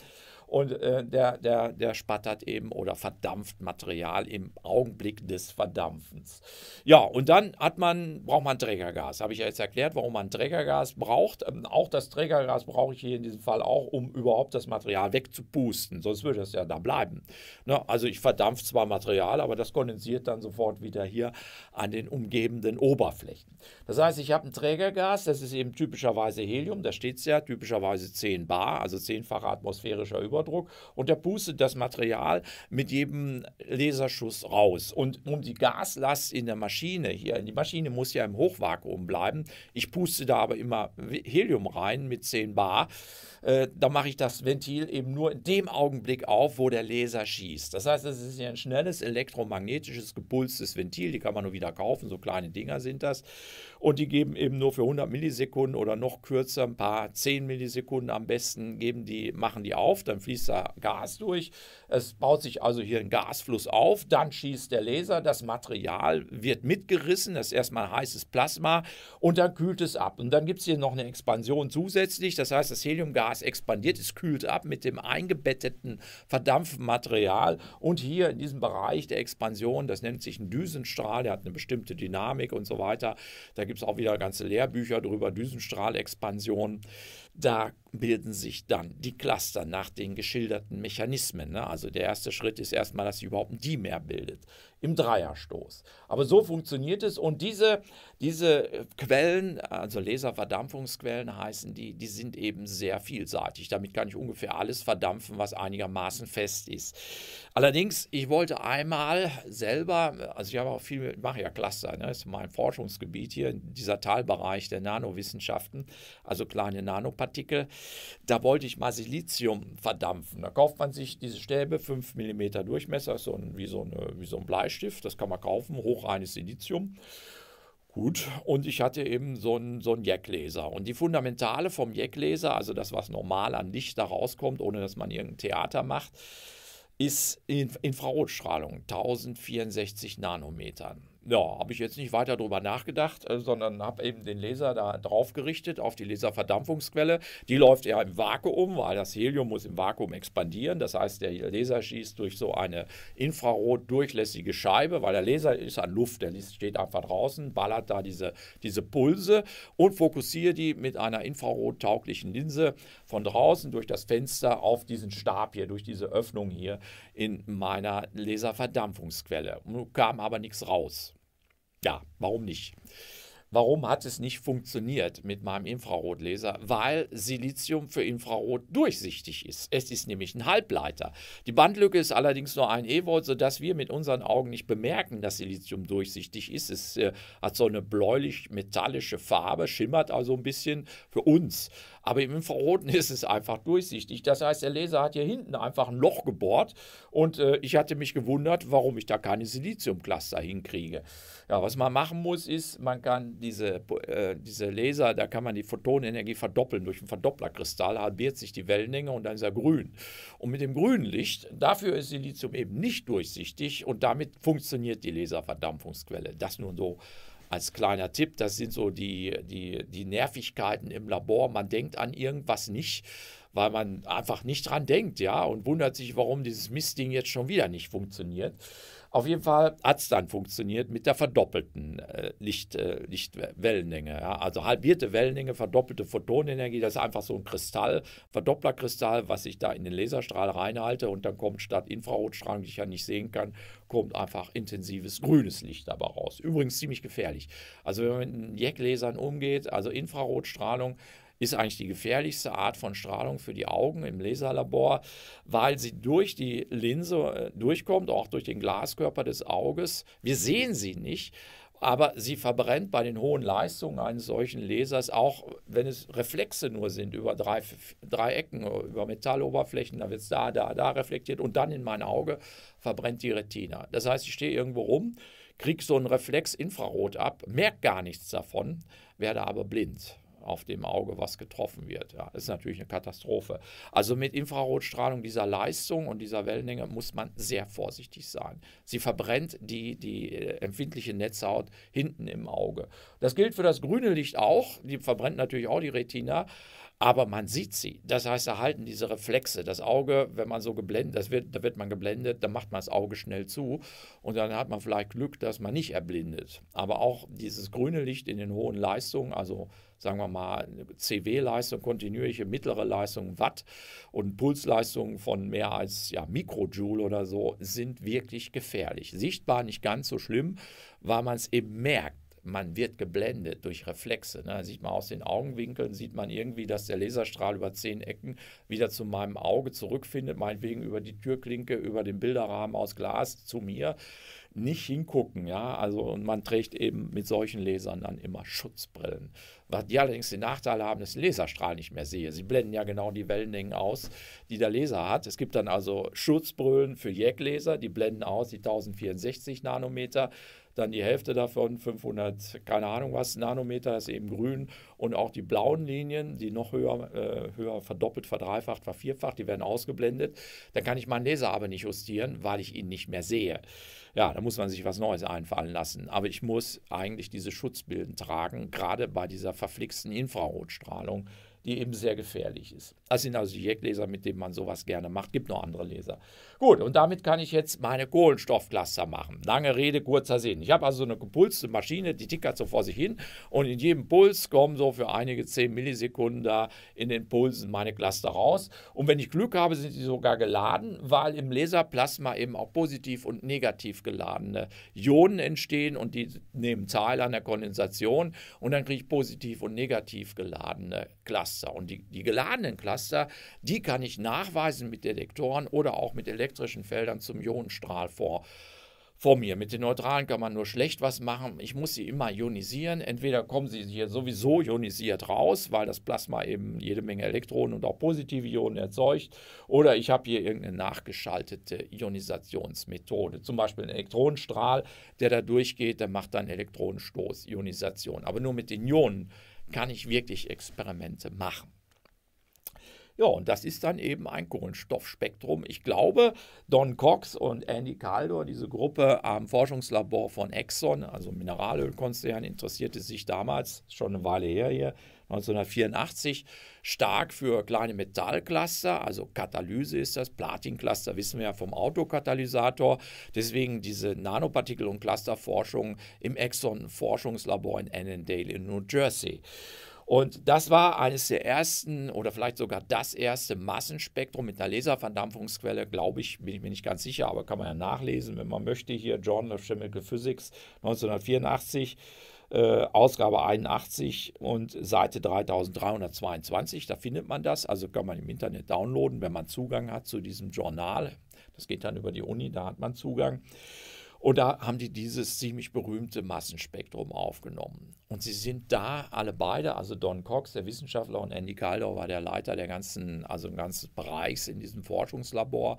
Und äh, der, der, der spattert eben oder verdampft Material im Augenblick des Verdampfens. Ja, und dann hat man, braucht man Trägergas. Habe ich ja jetzt erklärt, warum man Trägergas braucht. Ähm, auch das Trägergas brauche ich hier in diesem Fall auch, um überhaupt das Material wegzupusten. Sonst würde das ja da bleiben. Ne? Also ich verdampfe zwar Material, aber das kondensiert dann sofort wieder hier an den umgebenden Oberflächen. Das heißt, ich habe ein Trägergas, das ist eben typischerweise Helium, da steht es ja, typischerweise 10 Bar, also 10-facher atmosphärischer Übergang. Überdruck und der pustet das Material mit jedem Laserschuss raus. Und um die Gaslast in der Maschine hier, die Maschine muss ja im Hochvakuum bleiben. Ich puste da aber immer Helium rein mit 10 Bar. Äh, da mache ich das Ventil eben nur in dem Augenblick auf, wo der Laser schießt. Das heißt, es ist ja ein schnelles elektromagnetisches gepulstes Ventil, die kann man nur wieder kaufen, so kleine Dinger sind das. Und die geben eben nur für 100 Millisekunden oder noch kürzer, ein paar 10 Millisekunden am besten, geben die, machen die auf, dann fließt da Gas durch. Es baut sich also hier ein Gasfluss auf, dann schießt der Laser, das Material wird mitgerissen, das ist erstmal heißes Plasma und dann kühlt es ab. Und dann gibt es hier noch eine Expansion zusätzlich, das heißt, das Heliumgas expandiert, es kühlt ab mit dem eingebetteten Verdampfmaterial und hier in diesem Bereich der Expansion, das nennt sich ein Düsenstrahl, der hat eine bestimmte Dynamik und so weiter. Da gibt es auch wieder ganze Lehrbücher drüber, Düsenstrahlexpansion. Da bilden sich dann die Cluster nach den geschilderten Mechanismen. Ne? Also der erste Schritt ist erstmal, dass sich überhaupt ein Die mehr bildet im Dreierstoß. Aber so funktioniert es und diese, diese Quellen, also Laserverdampfungsquellen heißen die, die sind eben sehr vielseitig. Damit kann ich ungefähr alles verdampfen, was einigermaßen fest ist. Allerdings, ich wollte einmal selber, also ich habe auch viel, mache ja Cluster, ne? das ist mein Forschungsgebiet hier, dieser Teilbereich der Nanowissenschaften, also kleine Nanopartikel, Artikel, da wollte ich mal Silizium verdampfen. Da kauft man sich diese Stäbe, 5 mm Durchmesser, so ein, wie, so eine, wie so ein Bleistift, das kann man kaufen, hochreines Silizium. Gut, und ich hatte eben so einen, so einen jack Und die Fundamentale vom jack also das, was normal an Licht da rauskommt, ohne dass man irgendein Theater macht, ist Infrarotstrahlung, 1064 Nanometern ja, habe ich jetzt nicht weiter drüber nachgedacht, äh, sondern habe eben den Laser da drauf gerichtet auf die Laserverdampfungsquelle. Die läuft ja im Vakuum, weil das Helium muss im Vakuum expandieren. Das heißt, der Laser schießt durch so eine infrarot-durchlässige Scheibe, weil der Laser ist an Luft, der steht einfach draußen, ballert da diese, diese Pulse und fokussiere die mit einer infrarottauglichen Linse von draußen durch das Fenster auf diesen Stab hier, durch diese Öffnung hier in meiner Laserverdampfungsquelle. Nun kam aber nichts raus ja, warum nicht? Warum hat es nicht funktioniert mit meinem Infrarotlaser? Weil Silizium für Infrarot durchsichtig ist. Es ist nämlich ein Halbleiter. Die Bandlücke ist allerdings nur ein E-Volt, sodass wir mit unseren Augen nicht bemerken, dass Silizium durchsichtig ist. Es äh, hat so eine bläulich-metallische Farbe, schimmert also ein bisschen für uns. Aber im Infraroten ist es einfach durchsichtig. Das heißt, der Laser hat hier hinten einfach ein Loch gebohrt und äh, ich hatte mich gewundert, warum ich da keine Siliziumcluster hinkriege. Ja, was man machen muss, ist, man kann diese, äh, diese Laser, da kann man die Photonenergie verdoppeln. Durch einen Verdopplerkristall halbiert sich die Wellenlänge und dann ist er grün. Und mit dem grünen Licht, dafür ist Silizium eben nicht durchsichtig und damit funktioniert die Laserverdampfungsquelle. Das nun so als kleiner Tipp, das sind so die, die, die Nervigkeiten im Labor. Man denkt an irgendwas nicht, weil man einfach nicht dran denkt, ja, und wundert sich, warum dieses Mistding jetzt schon wieder nicht funktioniert. Auf jeden Fall hat es dann funktioniert mit der verdoppelten äh, Licht, äh, Lichtwellenlänge. Ja? Also halbierte Wellenlänge, verdoppelte Photonenergie, das ist einfach so ein Kristall, Verdopplerkristall, was ich da in den Laserstrahl reinhalte und dann kommt statt Infrarotstrahlung, die ich ja nicht sehen kann, kommt einfach intensives grünes Licht dabei raus. Übrigens ziemlich gefährlich. Also wenn man mit Jack-Lasern umgeht, also Infrarotstrahlung, ist eigentlich die gefährlichste Art von Strahlung für die Augen im Laserlabor, weil sie durch die Linse äh, durchkommt, auch durch den Glaskörper des Auges. Wir sehen sie nicht. Aber sie verbrennt bei den hohen Leistungen eines solchen Lasers, auch wenn es Reflexe nur sind über drei, drei Ecken, über Metalloberflächen, da wird es da, da, da reflektiert und dann in mein Auge verbrennt die Retina. Das heißt, ich stehe irgendwo rum, kriege so einen Reflex Infrarot ab, merke gar nichts davon, werde aber blind auf dem Auge, was getroffen wird. Ja, ist natürlich eine Katastrophe. Also mit Infrarotstrahlung dieser Leistung und dieser Wellenlänge muss man sehr vorsichtig sein. Sie verbrennt die, die äh, empfindliche Netzhaut hinten im Auge. Das gilt für das grüne Licht auch. Die verbrennt natürlich auch die Retina aber man sieht sie. Das heißt, erhalten diese Reflexe. Das Auge, wenn man so geblendet, das wird, da wird man geblendet, dann macht man das Auge schnell zu und dann hat man vielleicht Glück, dass man nicht erblindet. Aber auch dieses grüne Licht in den hohen Leistungen, also sagen wir mal CW-Leistung, kontinuierliche mittlere Leistung Watt und Pulsleistungen von mehr als ja, Mikrojoule oder so, sind wirklich gefährlich. Sichtbar nicht ganz so schlimm, weil man es eben merkt man wird geblendet durch Reflexe. Ne? Sieht man aus den Augenwinkeln, sieht man irgendwie, dass der Laserstrahl über zehn Ecken wieder zu meinem Auge zurückfindet, meinetwegen über die Türklinke, über den Bilderrahmen aus Glas zu mir nicht hingucken, ja. Also und man trägt eben mit solchen Lasern dann immer Schutzbrillen. Was die allerdings den Nachteil haben, dass ich den Laserstrahl nicht mehr sehe. Sie blenden ja genau die Wellenlängen aus, die der Laser hat. Es gibt dann also Schutzbrillen für Jäglaser, die blenden aus die 1064 Nanometer dann die Hälfte davon, 500, keine Ahnung was, Nanometer ist eben grün und auch die blauen Linien, die noch höher, äh, höher verdoppelt, verdreifacht, vervierfacht, die werden ausgeblendet. Dann kann ich meinen Laser aber nicht justieren, weil ich ihn nicht mehr sehe. Ja, da muss man sich was Neues einfallen lassen. Aber ich muss eigentlich diese Schutzbilden tragen, gerade bei dieser verflixten Infrarotstrahlung die eben sehr gefährlich ist. Das sind also die jack mit denen man sowas gerne macht. Gibt noch andere Laser. Gut, und damit kann ich jetzt meine Kohlenstoffcluster machen. Lange Rede, kurzer Sinn. Ich habe also so eine gepulste Maschine, die tickert so vor sich hin und in jedem Puls kommen so für einige 10 Millisekunden da in den Pulsen meine Cluster raus. Und wenn ich Glück habe, sind sie sogar geladen, weil im Laserplasma eben auch positiv und negativ geladene Ionen entstehen und die nehmen Teil an der Kondensation und dann kriege ich positiv und negativ geladene Cluster. Cluster. Und die, die geladenen Cluster, die kann ich nachweisen mit Detektoren oder auch mit elektrischen Feldern zum Ionenstrahl vor vor mir. Mit den Neutralen kann man nur schlecht was machen. Ich muss sie immer ionisieren. Entweder kommen sie hier sowieso ionisiert raus, weil das Plasma eben jede Menge Elektronen und auch positive Ionen erzeugt, oder ich habe hier irgendeine nachgeschaltete Ionisationsmethode. Zum Beispiel einen Elektronenstrahl, der da durchgeht, der macht dann Elektronenstoß, Ionisation. Aber nur mit den Ionen kann ich wirklich Experimente machen. Ja, und das ist dann eben ein Kohlenstoffspektrum. Ich glaube, Don Cox und Andy Caldor, diese Gruppe am Forschungslabor von Exxon, also Mineralölkonzern, interessierte sich damals, schon eine Weile her hier, 1984 stark für kleine Metallcluster, also Katalyse ist das, Platincluster wissen wir ja vom Autokatalysator. Deswegen diese Nanopartikel- und Clusterforschung im Exxon-Forschungslabor in Annandale in New Jersey. Und das war eines der ersten oder vielleicht sogar das erste Massenspektrum mit einer Laserverdampfungsquelle, glaube ich, bin ich mir nicht ganz sicher, aber kann man ja nachlesen, wenn man möchte, hier Journal of Chemical Physics 1984. Äh, Ausgabe 81 und Seite 3322. Da findet man das. Also kann man im Internet downloaden, wenn man Zugang hat zu diesem Journal. Das geht dann über die Uni, da hat man Zugang. Und da haben die dieses ziemlich berühmte Massenspektrum aufgenommen. Und sie sind da alle beide, also Don Cox, der Wissenschaftler, und Andy Kaldor war der Leiter der ganzen, also ganzen Bereichs in diesem Forschungslabor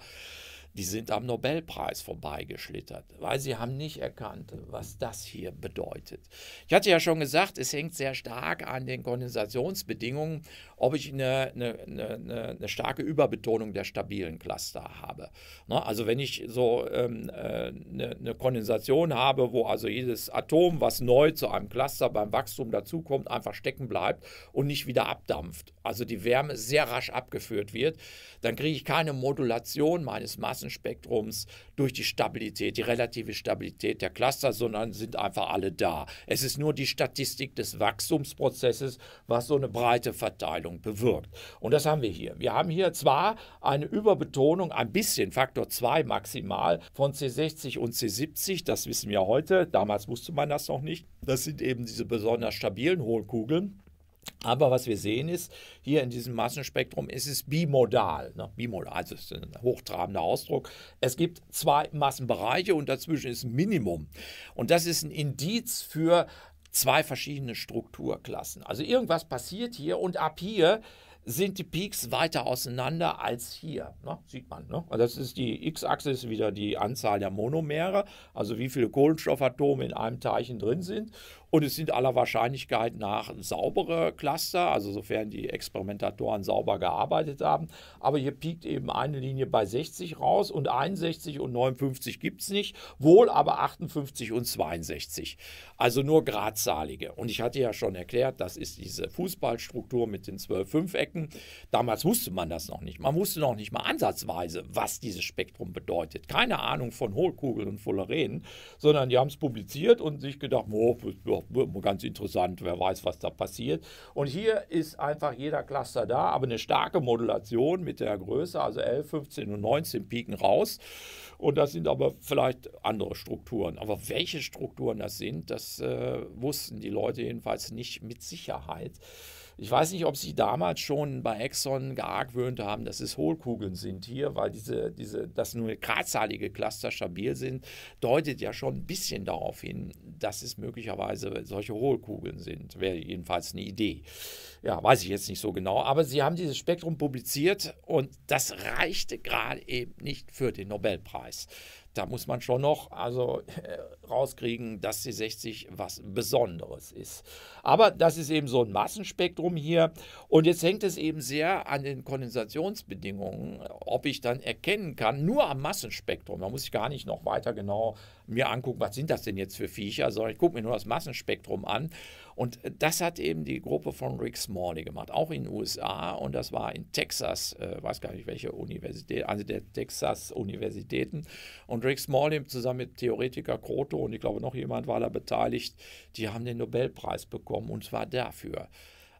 die sind am Nobelpreis vorbeigeschlittert, weil sie haben nicht erkannt, was das hier bedeutet. Ich hatte ja schon gesagt, es hängt sehr stark an den Kondensationsbedingungen, ob ich eine, eine, eine, eine starke Überbetonung der stabilen Cluster habe. Ne? Also wenn ich so ähm, äh, eine Kondensation habe, wo also jedes Atom, was neu zu einem Cluster beim Wachstum dazukommt, einfach stecken bleibt und nicht wieder abdampft, also die Wärme sehr rasch abgeführt wird, dann kriege ich keine Modulation meines Massen Massenspektrums, durch die Stabilität, die relative Stabilität der Cluster, sondern sind einfach alle da. Es ist nur die Statistik des Wachstumsprozesses, was so eine breite Verteilung bewirkt. Und das haben wir hier. Wir haben hier zwar eine Überbetonung, ein bisschen Faktor 2 maximal von C60 und C70, das wissen wir heute, damals wusste man das noch nicht. Das sind eben diese besonders stabilen Hohlkugeln. Aber was wir sehen ist, hier in diesem Massenspektrum ist es bimodal. Ne? Bimodal, also ist ein hochtrabender Ausdruck. Es gibt zwei Massenbereiche und dazwischen ist ein Minimum. Und das ist ein Indiz für zwei verschiedene Strukturklassen. Also irgendwas passiert hier und ab hier sind die Peaks weiter auseinander als hier. Ne? Sieht man. Ne? Also das ist die X-Achse, ist wieder die Anzahl der Monomere, also wie viele Kohlenstoffatome in einem Teilchen drin sind. Und es sind aller Wahrscheinlichkeit nach saubere Cluster, also sofern die Experimentatoren sauber gearbeitet haben. Aber hier piekt eben eine Linie bei 60 raus und 61 und 59 gibt es nicht, wohl aber 58 und 62. Also nur gradzahlige. Und ich hatte ja schon erklärt, das ist diese Fußballstruktur mit den 12-5-Ecken. Damals wusste man das noch nicht. Man wusste noch nicht mal ansatzweise, was dieses Spektrum bedeutet. Keine Ahnung von Hohlkugeln und Fullerenen, sondern die haben es publiziert und sich gedacht, oh, auch ganz interessant, wer weiß, was da passiert. Und hier ist einfach jeder Cluster da, aber eine starke Modulation mit der Größe, also 11, 15 und 19 pieken raus. Und das sind aber vielleicht andere Strukturen. Aber welche Strukturen das sind, das äh, wussten die Leute jedenfalls nicht mit Sicherheit. Ich weiß nicht, ob Sie damals schon bei Exxon geargwöhnt haben, dass es Hohlkugeln sind hier, weil diese, diese, dass nur gradzahlige Cluster stabil sind, deutet ja schon ein bisschen darauf hin, dass es möglicherweise diese, solche Hohlkugeln sind. Wäre jedenfalls eine Idee. Ja, weiß ich jetzt nicht so genau. Aber sie haben dieses Spektrum publiziert und das reichte gerade eben nicht für den Nobelpreis da muss man schon noch also äh, rauskriegen, dass die 60 was Besonderes ist. Aber das ist eben so ein Massenspektrum hier und jetzt hängt es eben sehr an den Kondensationsbedingungen, ob ich dann erkennen kann, nur am Massenspektrum, da muss ich gar nicht noch weiter genau mir angucken, was sind das denn jetzt für Viecher, sondern ich gucke mir nur das Massenspektrum an und äh, das hat eben die Gruppe von Rick Smalley gemacht, auch in den USA. Und das war in Texas, äh, weiß gar nicht welche Universität, also der Texas Universitäten. Und Rick Smalley zusammen mit Theoretiker Kroto und ich glaube noch jemand war da beteiligt, die haben den Nobelpreis bekommen und zwar dafür.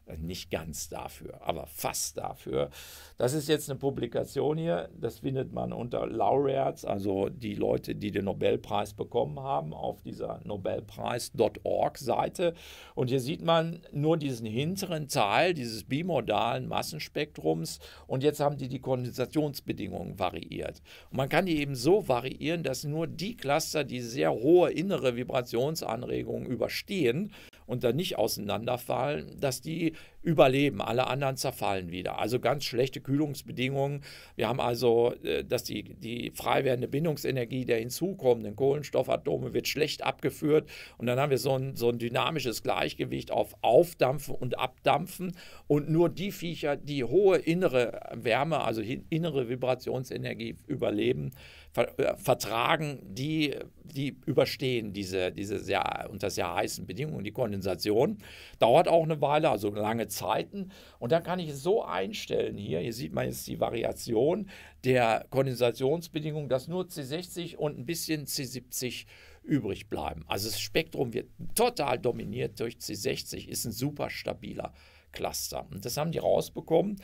Äh, nicht ganz dafür, aber fast dafür. Das ist jetzt eine Publikation hier, das findet man unter Laureates, also die Leute, die den Nobelpreis bekommen haben, auf dieser Nobelpreis.org-Seite. Und hier sieht man nur diesen hinteren Teil dieses bimodalen Massenspektrums und jetzt haben die die Kondensationsbedingungen variiert. Und man kann die eben so variieren, dass nur die Cluster, die sehr hohe innere Vibrationsanregungen überstehen, und dann nicht auseinanderfallen, dass die überleben. Alle anderen zerfallen wieder. Also ganz schlechte Kühlungsbedingungen. Wir haben also, äh, dass die, die frei werdende Bindungsenergie der hinzukommenden Kohlenstoffatome wird schlecht abgeführt. Und dann haben wir so ein, so ein dynamisches Gleichgewicht auf Aufdampfen und Abdampfen. Und nur die Viecher, die hohe innere Wärme, also innere Vibrationsenergie überleben, äh, vertragen, die, die überstehen diese, diese sehr, unter sehr heißen Bedingungen. Die Kondensation dauert auch eine Weile, also lange Zeiten. Und dann kann ich es so einstellen hier, hier sieht man jetzt die Variation der Kondensationsbedingungen, dass nur C60 und ein bisschen C70 übrig bleiben. Also das Spektrum wird total dominiert durch C60, ist ein super stabiler Cluster. Und das haben die rausbekommen.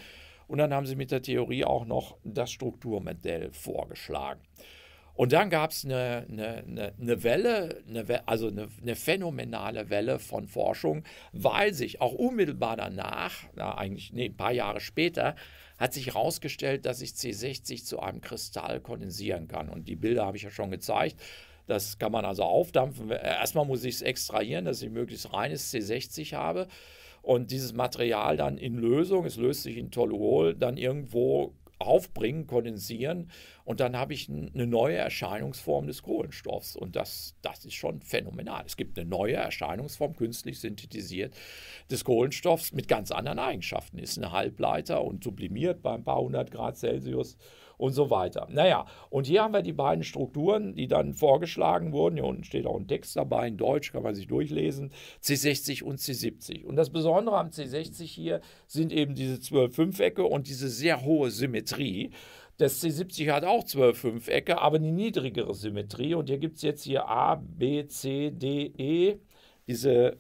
Und dann haben sie mit der Theorie auch noch das Strukturmodell vorgeschlagen. Und dann gab es eine, eine, eine, Welle, eine, also eine, phänomenale Welle von Forschung, weil sich auch unmittelbar danach, na eigentlich nee, ein paar Jahre später, hat sich herausgestellt, dass ich C60 zu einem Kristall kondensieren kann. Und die Bilder habe ich ja schon gezeigt. Das kann man also aufdampfen. Erstmal muss ich es extrahieren, dass ich möglichst reines C60 habe und dieses Material dann in Lösung, es löst sich in Toluol, dann irgendwo aufbringen, kondensieren und dann habe ich eine neue Erscheinungsform des Kohlenstoffs. Und das, das ist schon phänomenal. Es gibt eine neue Erscheinungsform, künstlich synthetisiert, des Kohlenstoffs mit ganz anderen Eigenschaften. Ist ein Halbleiter und sublimiert bei ein paar hundert Grad Celsius und so weiter. Naja, und hier haben wir die beiden Strukturen, die dann vorgeschlagen wurden. Hier unten steht auch ein Text dabei, in Deutsch kann man sich durchlesen, C60 und C70. Und das Besondere am C60 hier sind eben diese zwölf Fünfecke und diese sehr hohe Symmetrie. Das C70 hat auch 12 Fünfecke, aber eine niedrigere Symmetrie. Und hier gibt es jetzt hier A, B, C, D, E, diese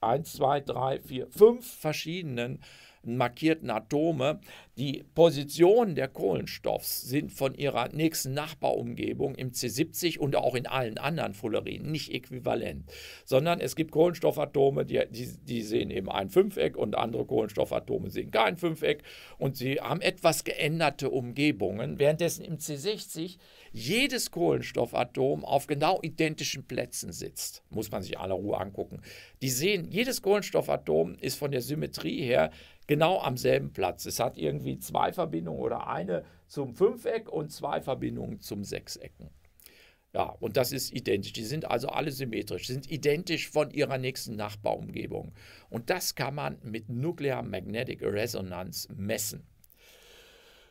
1, 2, 3, 4, 5 verschiedenen markierten Atome. Die Positionen der Kohlenstoffs sind von ihrer nächsten Nachbarumgebung im C70 und auch in allen anderen Fullerien nicht äquivalent, sondern es gibt Kohlenstoffatome, die, die, die sehen eben ein Fünfeck und andere Kohlenstoffatome sehen kein Fünfeck und sie haben etwas geänderte Umgebungen, währenddessen im C60 jedes Kohlenstoffatom auf genau identischen Plätzen sitzt. Muss man sich aller Ruhe angucken. Die sehen, jedes Kohlenstoffatom ist von der Symmetrie her genau am selben Platz. Es hat irgendwie zwei Verbindungen oder eine zum Fünfeck und zwei Verbindungen zum Sechsecken. Ja, und das ist identisch. Die sind also alle symmetrisch, sind identisch von ihrer nächsten Nachbarumgebung. Und das kann man mit Nuclear Magnetic Resonance messen.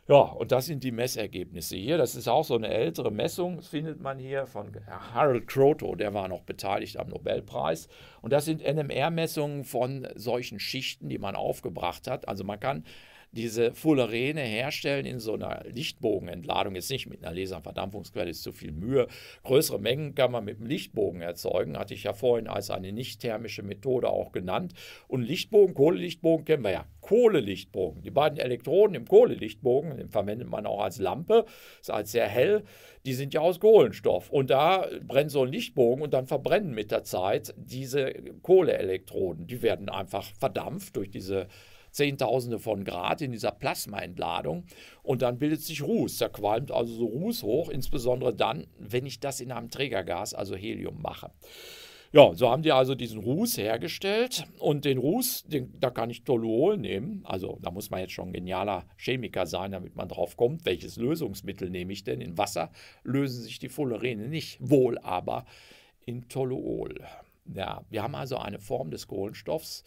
Ja, und das sind die Messergebnisse hier. Das ist auch so eine ältere Messung, das findet man hier von Harold Croto, der war noch beteiligt am Nobelpreis. Und das sind NMR-Messungen von solchen Schichten, die man aufgebracht hat. Also man kann diese Fullerene herstellen in so einer Lichtbogenentladung, jetzt nicht mit einer Laserverdampfungsquelle, ist zu viel Mühe. Größere Mengen kann man mit einem Lichtbogen erzeugen, hatte ich ja vorhin als eine nicht thermische Methode auch genannt. Und Lichtbogen, Kohlelichtbogen kennen wir ja. Kohlelichtbogen. Die beiden Elektroden im Kohlelichtbogen, den verwendet man auch als Lampe, ist als sehr hell, die sind ja aus Kohlenstoff. Und da brennt so ein Lichtbogen und dann verbrennen mit der Zeit diese Kohleelektronen. Die werden einfach verdampft durch diese Zehntausende von Grad in dieser Plasmaentladung und dann bildet sich Ruß. Da qualmt also so Ruß hoch, insbesondere dann, wenn ich das in einem Trägergas, also Helium, mache. Ja, so haben die also diesen Ruß hergestellt und den Ruß, den, da kann ich Toluol nehmen. Also da muss man jetzt schon ein genialer Chemiker sein, damit man drauf kommt, welches Lösungsmittel nehme ich denn. In Wasser lösen sich die Fullerene nicht, wohl aber in Toluol. Ja, wir haben also eine Form des Kohlenstoffs,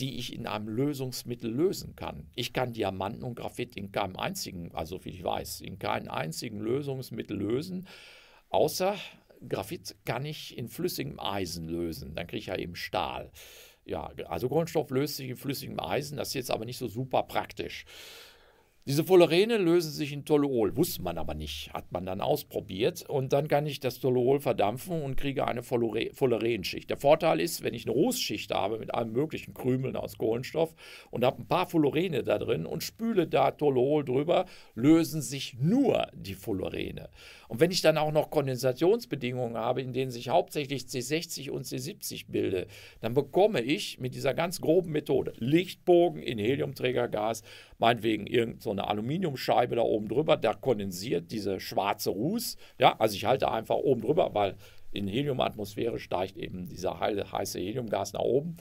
die ich in einem Lösungsmittel lösen kann. Ich kann Diamanten und Graphit in keinem einzigen, also wie ich weiß, in keinem einzigen Lösungsmittel lösen, außer Graphit kann ich in flüssigem Eisen lösen. Dann kriege ich ja eben Stahl. Ja, also Grundstoff löst sich in flüssigem Eisen. Das ist jetzt aber nicht so super praktisch. Diese Fullerene lösen sich in Toluol, wusste man aber nicht, hat man dann ausprobiert und dann kann ich das Toluol verdampfen und kriege eine Fullerenschicht. Der Vorteil ist, wenn ich eine Rußschicht habe mit allen möglichen Krümeln aus Kohlenstoff und habe ein paar Fullerene da drin und spüle da Toluol drüber, lösen sich nur die Fullerene. Und wenn ich dann auch noch Kondensationsbedingungen habe, in denen sich hauptsächlich C60 und C70 bilde, dann bekomme ich mit dieser ganz groben Methode Lichtbogen in Heliumträgergas meinetwegen irgendeine so eine Aluminiumscheibe da oben drüber, da kondensiert diese schwarze Ruß. Ja, also ich halte einfach oben drüber, weil in Heliumatmosphäre steigt eben dieser heiße Heliumgas nach oben.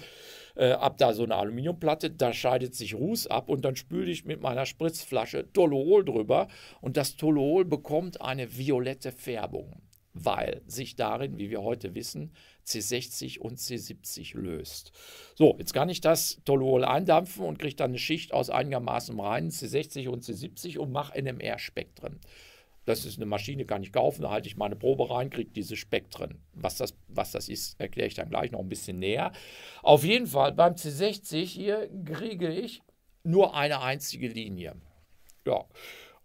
Äh, ab da so eine Aluminiumplatte, da scheidet sich Ruß ab und dann spüle ich mit meiner Spritzflasche Toluol drüber und das Toluol bekommt eine violette Färbung, weil sich darin, wie wir heute wissen, C60 und C70 löst. So, jetzt kann ich das Toluol eindampfen und kriege dann eine Schicht aus einigermaßen reinen C60 und C70 und mache NMR-Spektren. Das ist eine Maschine, kann ich kaufen, da halte ich meine Probe rein, kriege diese Spektren. Was das, was das ist, erkläre ich dann gleich noch ein bisschen näher. Auf jeden Fall, beim C60 hier kriege ich nur eine einzige Linie. Ja,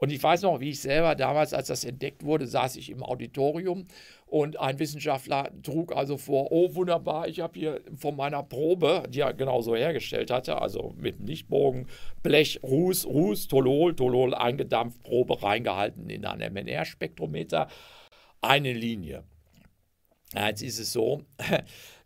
und ich weiß noch, wie ich selber damals, als das entdeckt wurde, saß ich im Auditorium und ein Wissenschaftler trug also vor, oh wunderbar, ich habe hier von meiner Probe, die er genauso hergestellt hatte, also mit Nichtbogen, Blech, Ruß, Ruß, Tolol, Tolol eingedampft, Probe reingehalten in ein MNR-Spektrometer, eine Linie. Jetzt ist es so,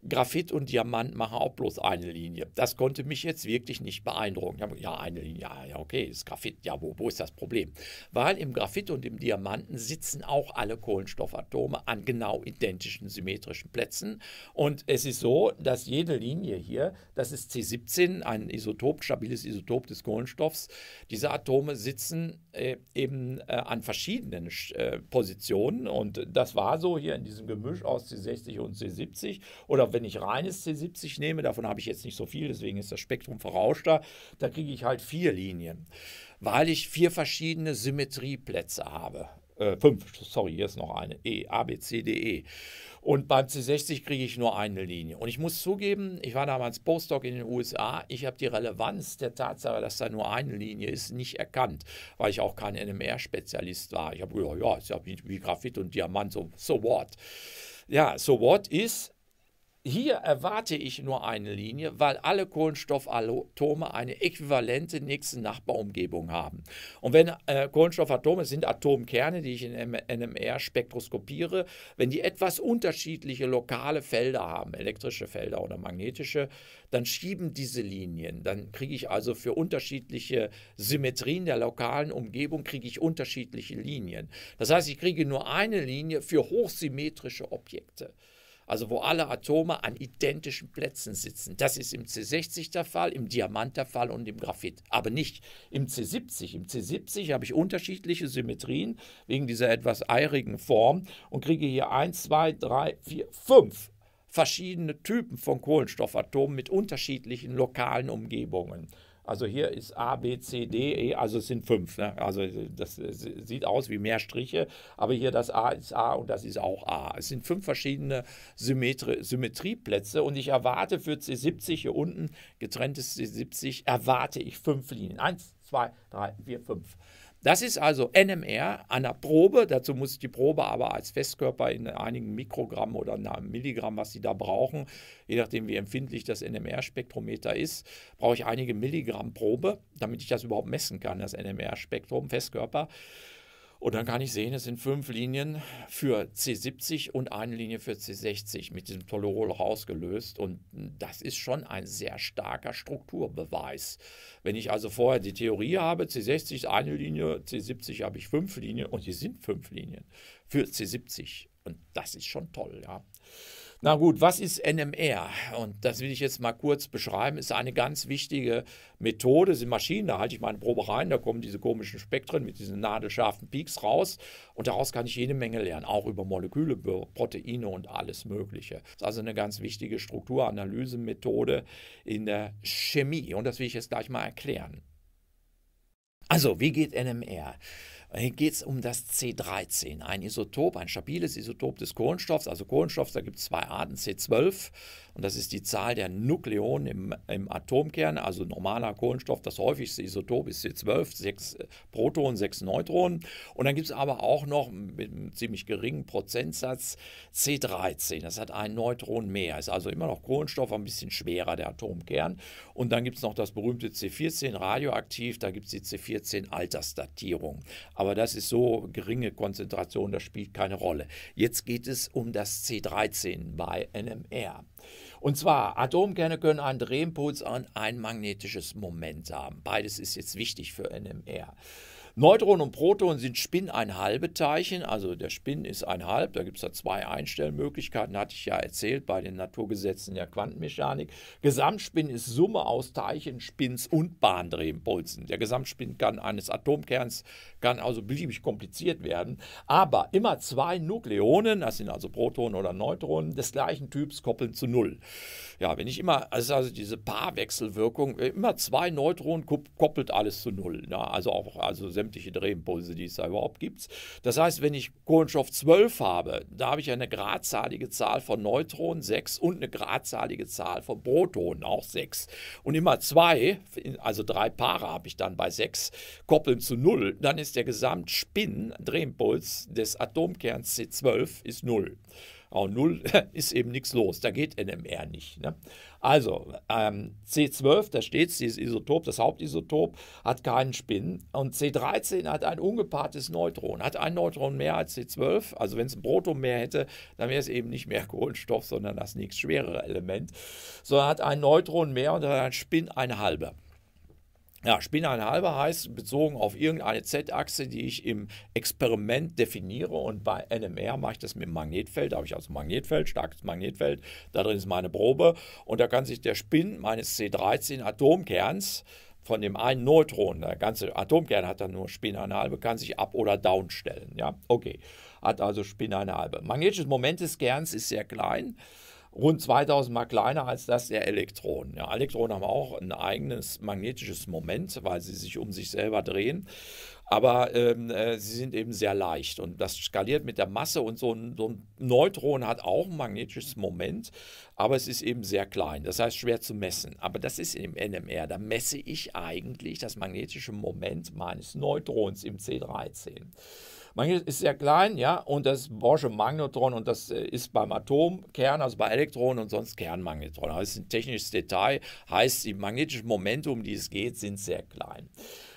Graphit und Diamant machen auch bloß eine Linie. Das konnte mich jetzt wirklich nicht beeindrucken. Ja, eine Linie, ja, okay, ist Graphit. Ja, wo, wo ist das Problem? Weil im Graphit und im Diamanten sitzen auch alle Kohlenstoffatome an genau identischen symmetrischen Plätzen. Und es ist so, dass jede Linie hier, das ist C17, ein Isotop, stabiles Isotop des Kohlenstoffs, diese Atome sitzen äh, eben äh, an verschiedenen äh, Positionen. Und das war so hier in diesem Gemisch aus C60 und C70 oder wenn ich reines C70 nehme, davon habe ich jetzt nicht so viel, deswegen ist das Spektrum verrauschter, da kriege ich halt vier Linien, weil ich vier verschiedene Symmetrieplätze habe. Äh, fünf, sorry, hier ist noch eine, E, A, B, C, D, E. Und beim C60 kriege ich nur eine Linie. Und ich muss zugeben, ich war damals Postdoc in den USA, ich habe die Relevanz der Tatsache, dass da nur eine Linie ist, nicht erkannt, weil ich auch kein NMR-Spezialist war. Ich habe gedacht, ja, ist ja wie, wie Graphit und Diamant, so, so what? Ja, so what ist, hier erwarte ich nur eine Linie, weil alle Kohlenstoffatome eine äquivalente nächste Nachbarumgebung haben. Und wenn äh, Kohlenstoffatome sind Atomkerne, die ich in NMR spektroskopiere, wenn die etwas unterschiedliche lokale Felder haben, elektrische Felder oder magnetische, dann schieben diese Linien. Dann kriege ich also für unterschiedliche Symmetrien der lokalen Umgebung kriege ich unterschiedliche Linien. Das heißt, ich kriege nur eine Linie für hochsymmetrische Objekte also wo alle Atome an identischen Plätzen sitzen. Das ist im C60 der Fall, im Diamant der Fall und im Graphit, aber nicht im C70. Im C70 habe ich unterschiedliche Symmetrien wegen dieser etwas eirigen Form und kriege hier 1, 2, 3, 4, 5 verschiedene Typen von Kohlenstoffatomen mit unterschiedlichen lokalen Umgebungen. Also hier ist A, B, C, D, E, also es sind fünf. Ne? Also das sieht aus wie mehr Striche, aber hier das A ist A und das ist auch A. Es sind fünf verschiedene Symmetri Symmetrieplätze und ich erwarte für C70 hier unten, getrenntes C70, erwarte ich fünf Linien. Eins, zwei, drei, vier, fünf. Das ist also NMR an der Probe. Dazu muss die Probe aber als Festkörper in einigen Mikrogramm oder Milligramm, was Sie da brauchen, je nachdem wie empfindlich das NMR-Spektrometer ist, brauche ich einige Milligramm Probe, damit ich das überhaupt messen kann, das NMR-Spektrum, Festkörper. Und dann kann ich sehen, es sind fünf Linien für C70 und eine Linie für C60 mit diesem Tolerol rausgelöst. Und das ist schon ein sehr starker Strukturbeweis. Wenn ich also vorher die Theorie habe, C60 ist eine Linie, C70 habe ich fünf Linien und hier sind fünf Linien für C70. Und das ist schon toll, ja. Na gut, was ist NMR? Und das will ich jetzt mal kurz beschreiben. Ist eine ganz wichtige Methode. Das sind Maschinen, da halte ich meine Probe rein, da kommen diese komischen Spektren mit diesen nadelscharfen Peaks raus. Und daraus kann ich jede Menge lernen, auch über Moleküle, Proteine und alles Mögliche. Das ist also eine ganz wichtige Strukturanalysemethode in der Chemie. Und das will ich jetzt gleich mal erklären. Also, wie geht NMR? Äh, hier geht es um das C13, ein Isotop, ein stabiles Isotop des Kohlenstoffs. Also Kohlenstoff, da gibt es zwei Arten, C12 und das ist die Zahl der Nukleonen im, im Atomkern, also normaler Kohlenstoff. Das häufigste Isotop ist C12, sechs äh, Protonen, sechs Neutronen. Und dann gibt es aber auch noch mit einem ziemlich geringen Prozentsatz C13. Das hat einen Neutron mehr. Ist also immer noch Kohlenstoff, ein bisschen schwerer, der Atomkern. Und dann gibt es noch das berühmte C14 radioaktiv. Da gibt es die C14 Altersdatierung. Aber das ist so geringe Konzentration, das spielt keine Rolle. Jetzt geht es um das C13 bei NMR. Und zwar, Atomkerne können einen Drehimpuls und ein magnetisches Moment haben. Beides ist jetzt wichtig für NMR. Neutronen und Protonen sind spinneinhalbe Teilchen, also der Spin ist einhalb, da gibt es da zwei Einstellmöglichkeiten, hatte ich ja erzählt bei den Naturgesetzen der Quantenmechanik. Gesamtspin ist Summe aus Teilchen, Spins und Bahndrehimpulsen. Der Gesamtspin kann eines Atomkerns kann also beliebig kompliziert werden, aber immer zwei Nukleonen, das sind also Protonen oder Neutronen des gleichen Typs koppeln zu null. Ja, wenn ich immer also, also diese Paarwechselwirkung, immer zwei Neutronen koppelt alles zu null. Ja, ne? also auch also sämtliche Drehimpulse, die es da überhaupt gibt. Das heißt, wenn ich Kohlenstoff 12 habe, da habe ich eine gradzahlige Zahl von Neutronen 6 und eine gradzahlige Zahl von Protonen auch 6. Und immer zwei, also drei Paare habe ich dann bei 6, koppeln zu 0, dann ist der Gesamtspin-Drehimpuls des Atomkerns C12 ist 0 auch 0 ist eben nichts los. Da geht NMR nicht. Ne? Also ähm, C12, da steht es, dieses Isotop, das Hauptisotop, hat keinen Spin. Und C13 hat ein ungepaartes Neutron, hat ein Neutron mehr als C12. Also wenn es ein Proton mehr hätte, dann wäre es eben nicht mehr Kohlenstoff, sondern das nächst schwerere Element. Sondern hat ein Neutron mehr und hat einen Spin eine halbe. Ja, Spinneinhalber heißt bezogen auf irgendeine Z-Achse, die ich im Experiment definiere. Und bei NMR mache ich das mit dem Magnetfeld. Da habe ich also Magnetfeld, starkes Magnetfeld. Da drin ist meine Probe. Und da kann sich der Spinn meines C13-Atomkerns von dem einen Neutron, der ganze Atomkern hat dann nur Spinneinhalbe, kann sich ab- oder downstellen. Ja, okay. Hat also Spinneinhalbe. Magnetisches Moment des Kerns ist sehr klein rund 2000 Mal kleiner als das der Elektronen. Ja, Elektronen haben auch ein eigenes magnetisches Moment, weil sie sich um sich selber drehen. Aber ähm, äh, sie sind eben sehr leicht und das skaliert mit der Masse und so ein, so ein, Neutron hat auch ein magnetisches Moment, aber es ist eben sehr klein, das heißt schwer zu messen. Aber das ist im NMR, da messe ich eigentlich das magnetische Moment meines Neutrons im C13. Magnesium ist sehr klein, ja, und das Borsche Magnetron und das äh, ist beim Atomkern, also bei Elektronen und sonst Kernmagnetron. Das also ist ein technisches Detail, heißt, die magnetischen Momente, um die es geht, sind sehr klein.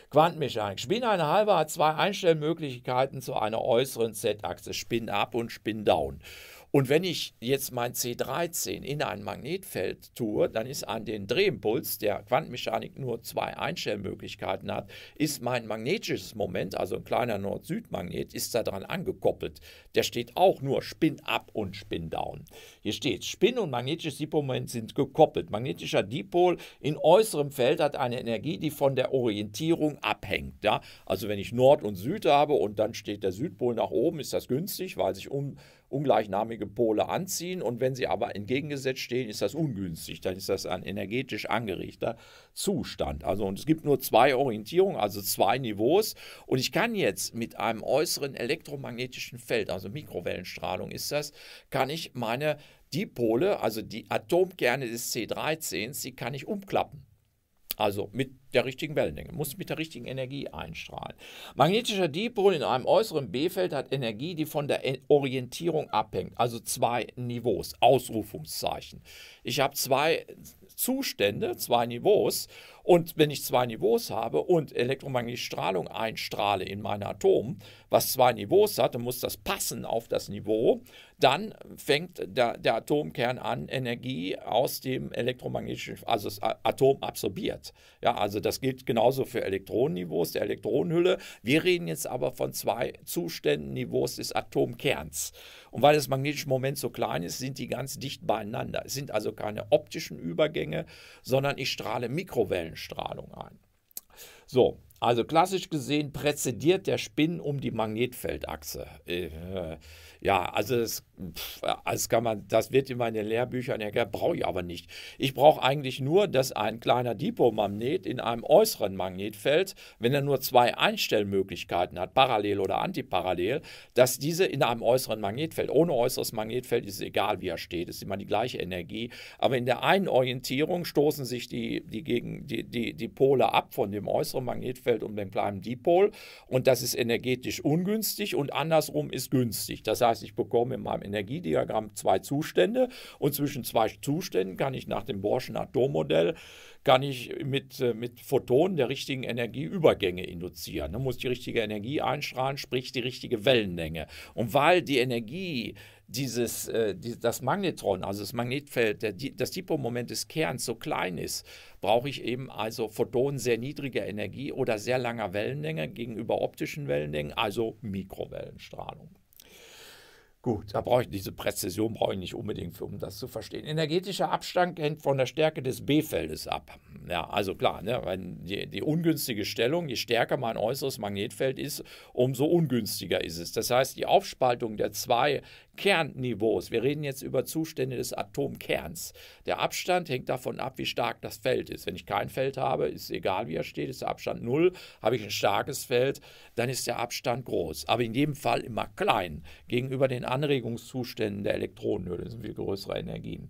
Quantenmechanik. Spin eine halbe hat zwei Einstellmöglichkeiten zu einer äußeren Z-Achse. Spin up und Spin down. Und wenn ich jetzt mein C13 in ein Magnetfeld tue, dann ist an den Drehimpuls, der Quantenmechanik nur zwei Einstellmöglichkeiten hat, ist mein magnetisches Moment, also ein kleiner Nord-Süd-Magnet, ist daran angekoppelt. Der steht auch nur Spin-Up und Spin-Down. Hier steht, Spin und magnetisches Dipolmoment sind gekoppelt. Magnetischer Dipol in äußerem Feld hat eine Energie, die von der Orientierung abhängt. Ja? Also wenn ich Nord und Süd habe und dann steht der Südpol nach oben, ist das günstig, weil sich um ungleichnamige Pole anziehen und wenn sie aber entgegengesetzt stehen, ist das ungünstig, dann ist das ein energetisch angeregter Zustand. Also und es gibt nur zwei Orientierungen, also zwei Niveaus und ich kann jetzt mit einem äußeren elektromagnetischen Feld, also Mikrowellenstrahlung ist das, kann ich meine Dipole, also die Atomkerne des c 13 die kann ich umklappen. Also mit der richtigen Wellenlänge, muss mit der richtigen Energie einstrahlen. Magnetischer Dipol in einem äußeren B-Feld hat Energie, die von der Orientierung abhängt, also zwei Niveaus, Ausrufungszeichen. Ich habe zwei Zustände, zwei Niveaus und wenn ich zwei Niveaus habe und elektromagnetische Strahlung einstrahle in mein Atom, was zwei Niveaus hat, dann muss das passen auf das Niveau, dann fängt der, der Atomkern an, Energie aus dem elektromagnetischen, also das Atom absorbiert. Ja, also das gilt genauso für Elektronenniveaus der Elektronenhülle. Wir reden jetzt aber von zwei Zuständen, Niveaus des Atomkerns. Und weil das magnetische Moment so klein ist, sind die ganz dicht beieinander. Es sind also keine optischen Übergänge, sondern ich strahle Mikrowellen. Strahlung ein. So, also klassisch gesehen präzediert der Spin um die Magnetfeldachse. Äh, äh, ja, also es das, also kann man, das wird immer in den Lehrbüchern erklärt, brauche ich aber nicht. Ich brauche eigentlich nur, dass ein kleiner Dipolmagnet in einem äußeren Magnetfeld, wenn er nur zwei Einstellmöglichkeiten hat, parallel oder antiparallel, dass diese in einem äußeren Magnetfeld, ohne äußeres Magnetfeld ist es egal, wie er steht, ist immer die gleiche Energie, aber in der einen Orientierung stoßen sich die, die, gegen, die, die, die Pole ab von dem äußeren Magnetfeld um den kleinen Dipol und das ist energetisch ungünstig und andersrum ist günstig. Das heißt, ich bekomme in meinem Energiediagramm zwei Zustände und zwischen zwei Zuständen kann ich nach dem Borschen Atommodell kann ich mit, äh, mit Photonen der richtigen Energie Übergänge induzieren. Da muss die richtige Energie einstrahlen, sprich die richtige Wellenlänge. Und weil die Energie dieses, äh, das Magnetron, also das Magnetfeld, das Dipomoment des Kerns so klein ist, brauche ich eben also Photonen sehr niedriger Energie oder sehr langer Wellenlänge gegenüber optischen Wellenlängen, also Mikrowellenstrahlung. Gut. Da brauche ich diese Präzision brauche ich nicht unbedingt, für, um das zu verstehen. Energetischer Abstand hängt von der Stärke des B-Feldes ab. Ja, also klar, ne, wenn die, die, ungünstige Stellung, je stärker mein äußeres Magnetfeld ist, umso ungünstiger ist es. Das heißt, die Aufspaltung der zwei Kernniveaus. Wir reden jetzt über Zustände des Atomkerns. Der Abstand hängt davon ab, wie stark das Feld ist. Wenn ich kein Feld habe, ist egal, wie er steht, ist der Abstand null. Habe ich ein starkes Feld, dann ist der Abstand groß. Aber in jedem Fall immer klein gegenüber den Anregungszuständen der Elektronen. Das sind viel größere Energien.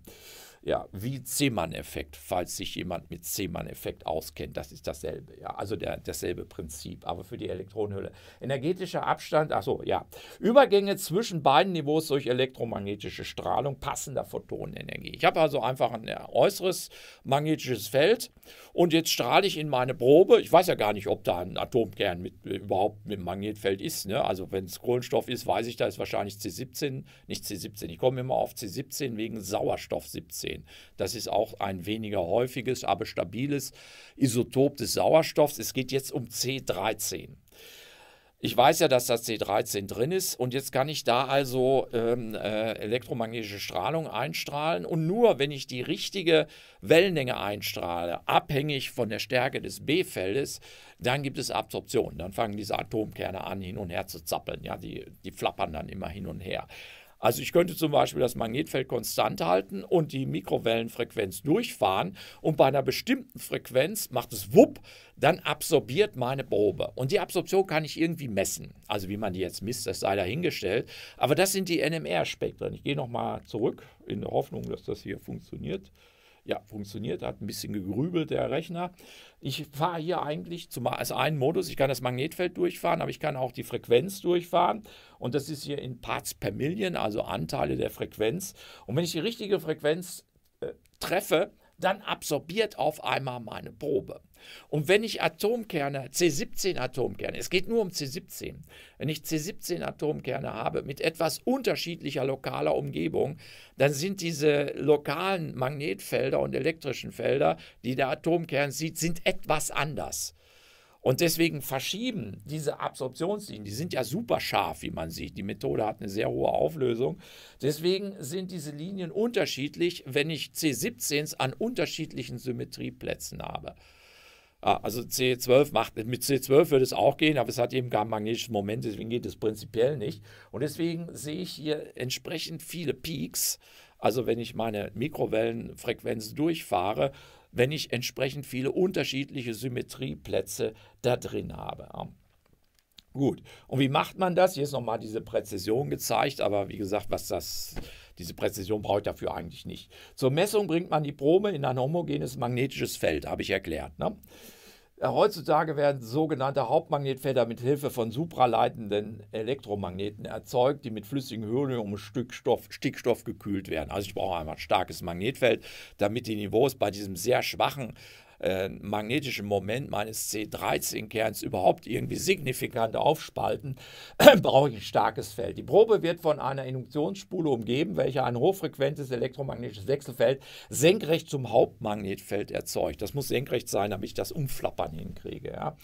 Ja, wie Seemann-Effekt, falls sich jemand mit Seemann-Effekt auskennt, das ist dasselbe. Ja, also der, dasselbe Prinzip, aber für die Elektronenhülle. Energetischer Abstand, achso, ja. Übergänge zwischen beiden Niveaus durch elektromagnetische Strahlung passender Photonenergie. Ich habe also einfach ein äh, äußeres magnetisches Feld und jetzt strahle ich in meine Probe. Ich weiß ja gar nicht, ob da ein Atomkern mit, äh, überhaupt mit Magnetfeld ist. Ne? Also, wenn es Kohlenstoff ist, weiß ich, da ist wahrscheinlich C17, nicht C17. Ich komme immer auf C17 wegen Sauerstoff 17 sehen. Das ist auch ein weniger häufiges, aber stabiles Isotop des Sauerstoffs. Es geht jetzt um C13. Ich weiß ja, dass das C13 drin ist und jetzt kann ich da also ähm, äh, elektromagnetische Strahlung einstrahlen und nur wenn ich die richtige Wellenlänge einstrahle, abhängig von der Stärke des B-Feldes, dann gibt es Absorption. Dann fangen diese Atomkerne an, hin und her zu zappeln. Ja, die, die flappern dann immer hin und her. Also ich könnte zum Beispiel das Magnetfeld konstant halten und die Mikrowellenfrequenz durchfahren und bei einer bestimmten Frequenz macht es wupp, dann absorbiert meine Probe. Und die Absorption kann ich irgendwie messen. Also wie man die jetzt misst, das sei dahingestellt. Aber das sind die NMR-Spektren. Ich gehe nochmal zurück in der Hoffnung, dass das hier funktioniert. Ja, funktioniert, hat ein bisschen gegrübelt der Rechner. Ich fahre hier eigentlich zum, als einen Modus, ich kann das Magnetfeld durchfahren, aber ich kann auch die Frequenz durchfahren. Und das ist hier in Parts per Million, also Anteile der Frequenz. Und wenn ich die richtige Frequenz äh, treffe, dann absorbiert auf einmal meine Probe. Und wenn ich Atomkerne, C17-Atomkerne, es geht nur um C17, wenn ich C17-Atomkerne habe mit etwas unterschiedlicher lokaler Umgebung, dann sind diese lokalen Magnetfelder und elektrischen Felder, die der Atomkern sieht, sind etwas anders. Und deswegen verschieben diese Absorptionslinien, die sind ja super scharf, wie man sieht. Die Methode hat eine sehr hohe Auflösung. Deswegen sind diese Linien unterschiedlich, wenn ich C17s an unterschiedlichen Symmetrieplätzen habe. Ah, also C12 macht, mit C12 würde es auch gehen, aber es hat eben gar magnetische Moment, deswegen geht es prinzipiell nicht. Und deswegen sehe ich hier entsprechend viele Peaks. Also wenn ich meine Mikrowellenfrequenz durchfahre, wenn ich entsprechend viele unterschiedliche Symmetrieplätze da drin habe. Gut, und wie macht man das? Hier ist nochmal diese Präzision gezeigt, aber wie gesagt, was das diese Präzision brauche ich dafür eigentlich nicht. Zur Messung bringt man die Probe in ein homogenes magnetisches Feld, habe ich erklärt. Ne? Heutzutage werden sogenannte Hauptmagnetfelder mit Hilfe von supraleitenden Elektromagneten erzeugt, die mit flüssigem Helium Stickstoff, Stickstoff gekühlt werden. Also ich brauche einmal ein starkes Magnetfeld, damit die Niveaus bei diesem sehr schwachen äh, magnetischen Moment meines C13-Kerns überhaupt irgendwie signifikant aufspalten, brauche ich ein starkes Feld. Die Probe wird von einer Induktionsspule umgeben, welche ein hochfrequentes elektromagnetisches Wechselfeld senkrecht zum Hauptmagnetfeld erzeugt. Das muss senkrecht sein, damit ich das Umflappern hinkriege. Ja.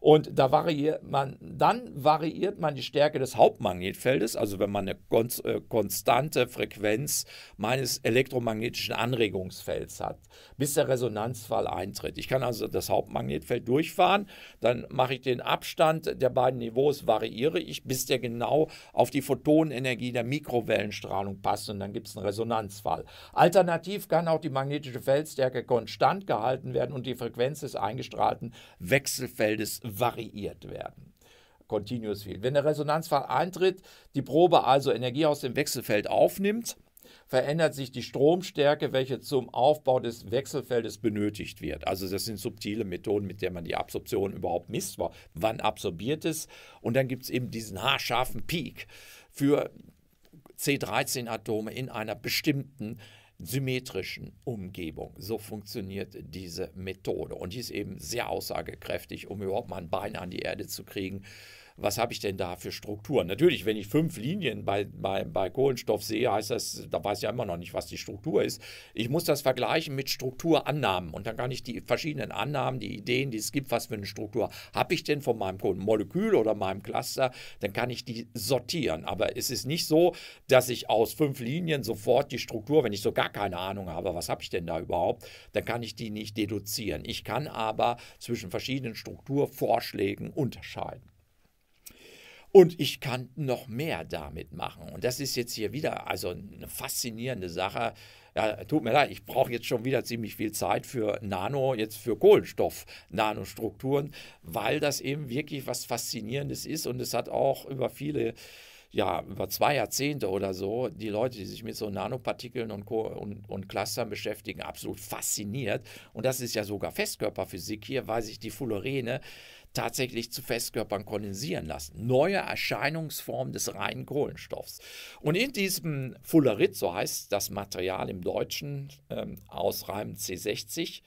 Und da variiert man, dann variiert man die Stärke des Hauptmagnetfeldes, also wenn man eine äh, konstante Frequenz meines elektromagnetischen Anregungsfelds hat, bis der Resonanzfall eintritt. Ich kann also das Hauptmagnetfeld durchfahren, dann mache ich den Abstand der beiden Niveaus, variiere ich, bis der genau auf die Photonenergie der Mikrowellenstrahlung passt und dann gibt es einen Resonanzfall. Alternativ kann auch die magnetische Feldstärke konstant gehalten werden und die Frequenz des eingestrahlten Wechselfeldes variiert werden. Continuous Field. Wenn der Resonanzfall eintritt, die Probe also Energie aus dem Wechselfeld aufnimmt, verändert sich die Stromstärke, welche zum Aufbau des Wechselfeldes benötigt wird. Also das sind subtile Methoden, mit denen man die Absorption überhaupt misst. Wann absorbiert es? Und dann gibt es eben diesen haarscharfen Peak für C13-Atome in einer bestimmten symmetrischen Umgebung. So funktioniert diese Methode und die ist eben sehr aussagekräftig, um überhaupt mal ein Bein an die Erde zu kriegen was habe ich denn da für Strukturen? Natürlich, wenn ich fünf Linien bei, bei, bei Kohlenstoff sehe, heißt das, da weiß ich ja immer noch nicht, was die Struktur ist. Ich muss das vergleichen mit Strukturannahmen und dann kann ich die verschiedenen Annahmen, die Ideen, die es gibt, was für eine Struktur habe ich denn von meinem Kohlenmolekül oder meinem Cluster, dann kann ich die sortieren. Aber es ist nicht so, dass ich aus fünf Linien sofort die Struktur, wenn ich so gar keine Ahnung habe, was habe ich denn da überhaupt, dann kann ich die nicht deduzieren. Ich kann aber zwischen verschiedenen Strukturvorschlägen unterscheiden. Und ich kann noch mehr damit machen. Und das ist jetzt hier wieder also eine faszinierende Sache. Ja, tut mir leid, ich brauche jetzt schon wieder ziemlich viel Zeit für Nano, jetzt für Kohlenstoff-Nanostrukturen, weil das eben wirklich was Faszinierendes ist und es hat auch über viele ja, über zwei Jahrzehnte oder so die Leute, die sich mit so Nanopartikeln und, und, und Clustern beschäftigen, absolut fasziniert. Und das ist ja sogar Festkörperphysik. Hier weil sich die Fullerene, tatsächlich zu Festkörpern kondensieren lassen. Neue Erscheinungsform des reinen Kohlenstoffs. Und in diesem Fullerit, so heißt das Material im Deutschen ähm, aus Reim C60,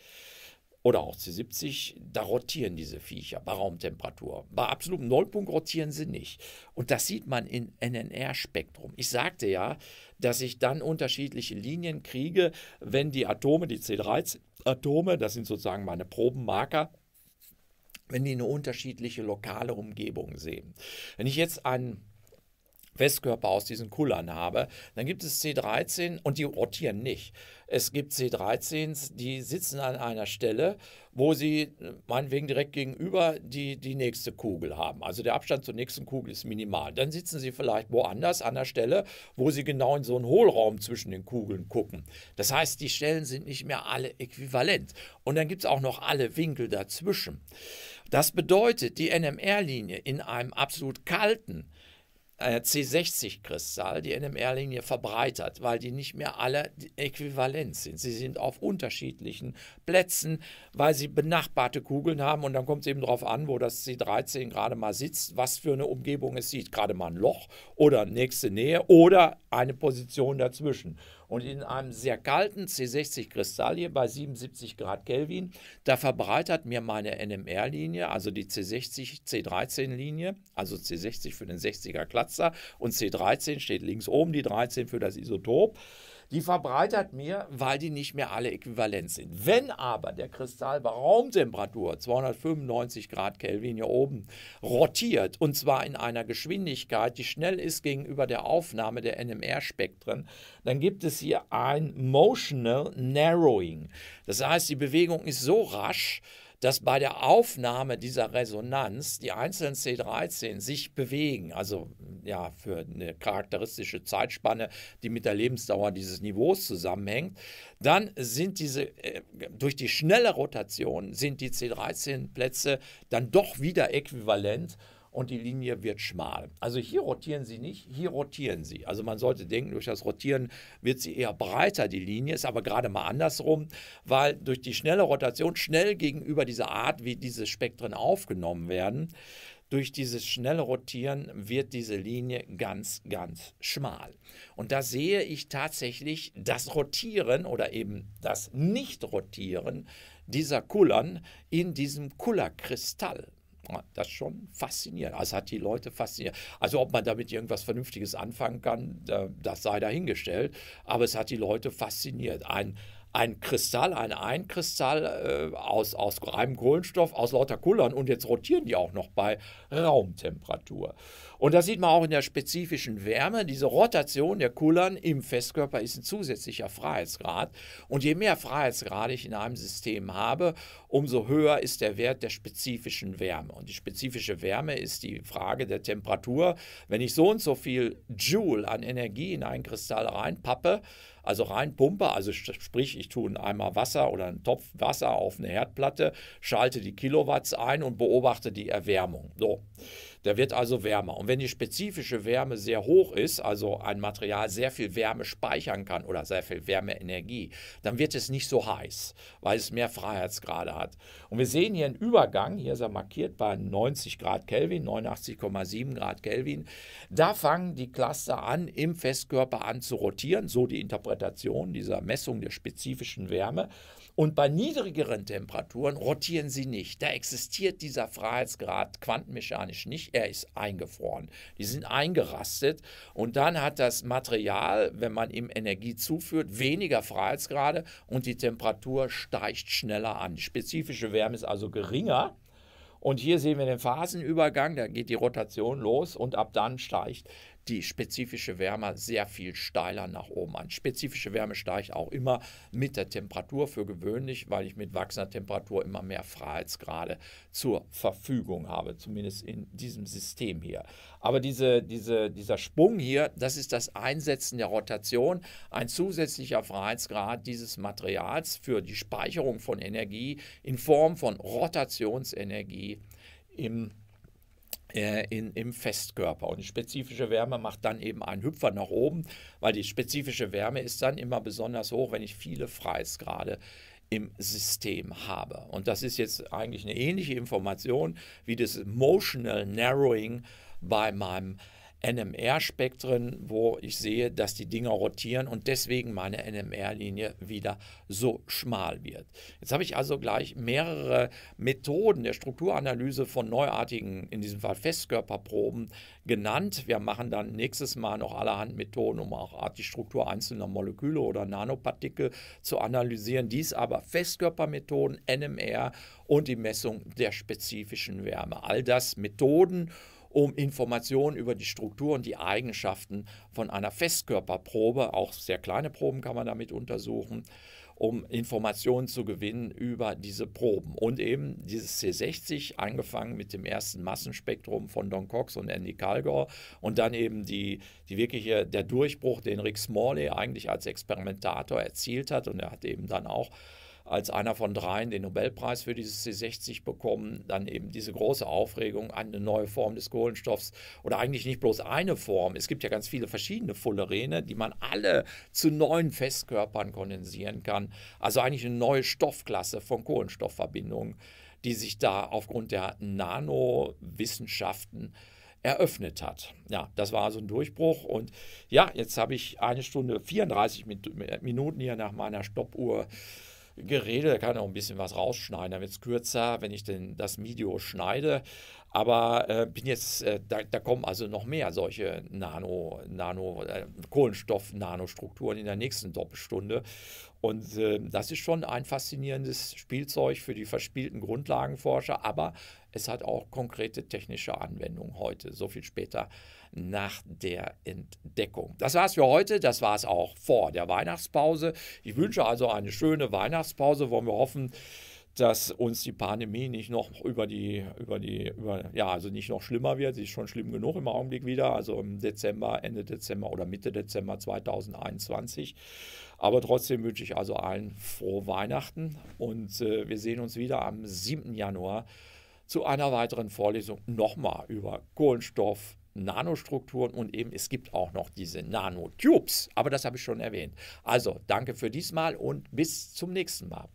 oder auch C70, da rotieren diese Viecher bei Raumtemperatur. Bei absolutem Nullpunkt rotieren sie nicht. Und das sieht man im NNR-Spektrum. Ich sagte ja, dass ich dann unterschiedliche Linien kriege, wenn die Atome, die C13-Atome, das sind sozusagen meine Probenmarker, wenn die eine unterschiedliche lokale Umgebung sehen. Wenn ich jetzt einen Westkörper aus diesen Kullern habe, dann gibt es C13 und die rotieren nicht. Es gibt C13s, die sitzen an einer Stelle, wo sie äh, meinetwegen direkt gegenüber die, die nächste Kugel haben. Also der Abstand zur nächsten Kugel ist minimal. Dann sitzen sie vielleicht woanders an der Stelle, wo sie genau in so einen Hohlraum zwischen den Kugeln gucken. Das heißt, die Stellen sind nicht mehr alle äquivalent. Und dann gibt es auch noch alle Winkel dazwischen. Das bedeutet, die NMR-Linie in einem absolut kalten äh, C60-Kristall, die NMR-Linie verbreitert, weil die nicht mehr alle äquivalent sind. Sie sind auf unterschiedlichen Plätzen, weil sie benachbarte Kugeln haben und dann kommt es eben darauf an, wo das C13 gerade mal sitzt, was für eine Umgebung es sieht. Gerade mal ein Loch oder nächste Nähe oder eine Position dazwischen. Und in einem sehr kalten C60-Kristall hier bei 77 Grad Kelvin, da verbreitert mir meine NMR-Linie, also die C60-C13-Linie, also C60 für den 60er Klatzer und C13 steht links oben, die 13 für das Isotop. Die verbreitert mir, weil die nicht mehr alle äquivalent sind. Wenn aber der Kristall bei Raumtemperatur 295 Grad Kelvin hier oben rotiert und zwar in einer Geschwindigkeit, die schnell ist gegenüber der Aufnahme der NMR-Spektren, dann gibt es hier ein Motional Narrowing. Das heißt, die Bewegung ist so rasch, dass bei der Aufnahme dieser Resonanz die einzelnen C13 sich bewegen, also ja, für eine charakteristische Zeitspanne, die mit der Lebensdauer dieses Niveaus zusammenhängt, dann sind diese, äh, durch die schnelle Rotation sind die C13-Plätze dann doch wieder äquivalent und die Linie wird schmal. Also hier rotieren sie nicht, hier rotieren sie. Also man sollte denken, durch das Rotieren wird sie eher breiter, die Linie, ist aber gerade mal andersrum, weil durch die schnelle Rotation schnell gegenüber dieser Art, wie diese Spektren aufgenommen werden, durch dieses schnelle Rotieren wird diese Linie ganz, ganz schmal. Und da sehe ich tatsächlich das Rotieren oder eben das Nicht-Rotieren dieser Kullern in diesem Kullerkristall. Ah, das ist schon faszinierend. Also hat die Leute fasziniert. Also ob man damit irgendwas Vernünftiges anfangen kann, das sei dahingestellt. Aber es hat die Leute fasziniert. Ein, ein Kristall, ein Einkristall äh, aus, aus reinem Kohlenstoff, aus lauter Kullern und jetzt rotieren die auch noch bei Raumtemperatur. Und das sieht man auch in der spezifischen Wärme. Diese Rotation der Kullern im Festkörper ist ein zusätzlicher Freiheitsgrad. Und je mehr Freiheitsgrade ich in einem System habe, umso höher ist der Wert der spezifischen Wärme. Und die spezifische Wärme ist die Frage der Temperatur. Wenn ich so und so viel Joule an Energie in einen Kristall reinpappe, also rein reinpumpe, also sprich, ich tue einen Eimer Wasser oder einen Topf Wasser auf eine Herdplatte, schalte die Kilowatts ein und beobachte die Erwärmung. So. Der wird also wärmer. Und wenn die spezifische Wärme sehr hoch ist, also ein Material sehr viel Wärme speichern kann oder sehr viel Wärmeenergie, dann wird es nicht so heiß, weil es mehr Freiheitsgrade hat. Und wir sehen hier einen Übergang, hier ist er markiert bei 90 Grad Kelvin, 89,7 Grad Kelvin. Da fangen die Cluster an, im Festkörper an zu rotieren, so die Interpretation dieser Messung der spezifischen Wärme. Und bei niedrigeren Temperaturen rotieren sie nicht. Da existiert dieser Freiheitsgrad quantenmechanisch nicht. Er ist eingefroren. Die sind eingerastet. Und dann hat das Material, wenn man ihm Energie zuführt, weniger Freiheitsgrade und die Temperatur steigt schneller an. Die spezifische Wärme ist also geringer. Und hier sehen wir den Phasenübergang, da geht die Rotation los und ab dann steigt die spezifische Wärme sehr viel steiler nach oben an. Spezifische Wärme steigt auch immer mit der Temperatur für gewöhnlich, weil ich mit wachsender Temperatur immer mehr Freiheitsgrade zur Verfügung habe, zumindest in diesem System hier. Aber diese, diese, dieser Sprung hier, das ist das Einsetzen der Rotation, ein zusätzlicher Freiheitsgrad dieses Materials für die Speicherung von Energie in Form von Rotationsenergie im äh, in, im Festkörper. Und die spezifische Wärme macht dann eben einen Hüpfer nach oben, weil die spezifische Wärme ist dann immer besonders hoch, wenn ich viele Freisgrade im System habe. Und das ist jetzt eigentlich eine ähnliche Information wie das Motional Narrowing bei meinem NMR-Spektren, wo ich sehe, dass die Dinger rotieren und deswegen meine NMR-Linie wieder so schmal wird. Jetzt habe ich also gleich mehrere Methoden der Strukturanalyse von neuartigen, in diesem Fall Festkörperproben, genannt. Wir machen dann nächstes Mal noch allerhand Methoden, um auch die Struktur einzelner Moleküle oder Nanopartikel zu analysieren. Dies aber Festkörpermethoden, NMR und die Messung der spezifischen Wärme. All das Methoden, um Informationen über die Struktur und die Eigenschaften von einer Festkörperprobe, auch sehr kleine Proben kann man damit untersuchen, um Informationen zu gewinnen über diese Proben. Und eben dieses C60, angefangen mit dem ersten Massenspektrum von Don Cox und Andy Calgor und dann eben die, die wirkliche, der Durchbruch, den Rick Smalley eigentlich als Experimentator erzielt hat und er hat eben dann auch als einer von dreien den Nobelpreis für dieses C60 bekommen, dann eben diese große Aufregung, eine neue Form des Kohlenstoffs oder eigentlich nicht bloß eine Form. Es gibt ja ganz viele verschiedene Fullerene, die man alle zu neuen Festkörpern kondensieren kann. Also eigentlich eine neue Stoffklasse von Kohlenstoffverbindungen, die sich da aufgrund der Nanowissenschaften eröffnet hat. Ja, das war also ein Durchbruch. Und ja, jetzt habe ich eine Stunde 34 äh, Minuten hier nach meiner Stoppuhr Gerede, da kann ich auch ein bisschen was rausschneiden, damit es kürzer, wenn ich denn das Video schneide. Aber äh, bin jetzt, äh, da, da, kommen also noch mehr solche Nano, Nano, äh, Kohlenstoff-Nanostrukturen in der nächsten Doppelstunde. Und äh, das ist schon ein faszinierendes Spielzeug für die verspielten Grundlagenforscher, aber es hat auch konkrete technische Anwendungen heute, so viel später nach der Entdeckung. Das war's für heute, das war es auch vor der Weihnachtspause. Ich wünsche also eine schöne Weihnachtspause, wollen wir hoffen, dass uns die Pandemie nicht noch über die, über die, über, ja, also nicht noch schlimmer wird. Sie ist schon schlimm genug im Augenblick wieder, also im Dezember, Ende Dezember oder Mitte Dezember 2021. Aber trotzdem wünsche ich also allen frohe Weihnachten und äh, wir sehen uns wieder am 7. Januar zu einer weiteren Vorlesung nochmal über Kohlenstoff, Nanostrukturen und eben es gibt auch noch diese Nanotubes, aber das habe ich schon erwähnt. Also danke für diesmal und bis zum nächsten Mal.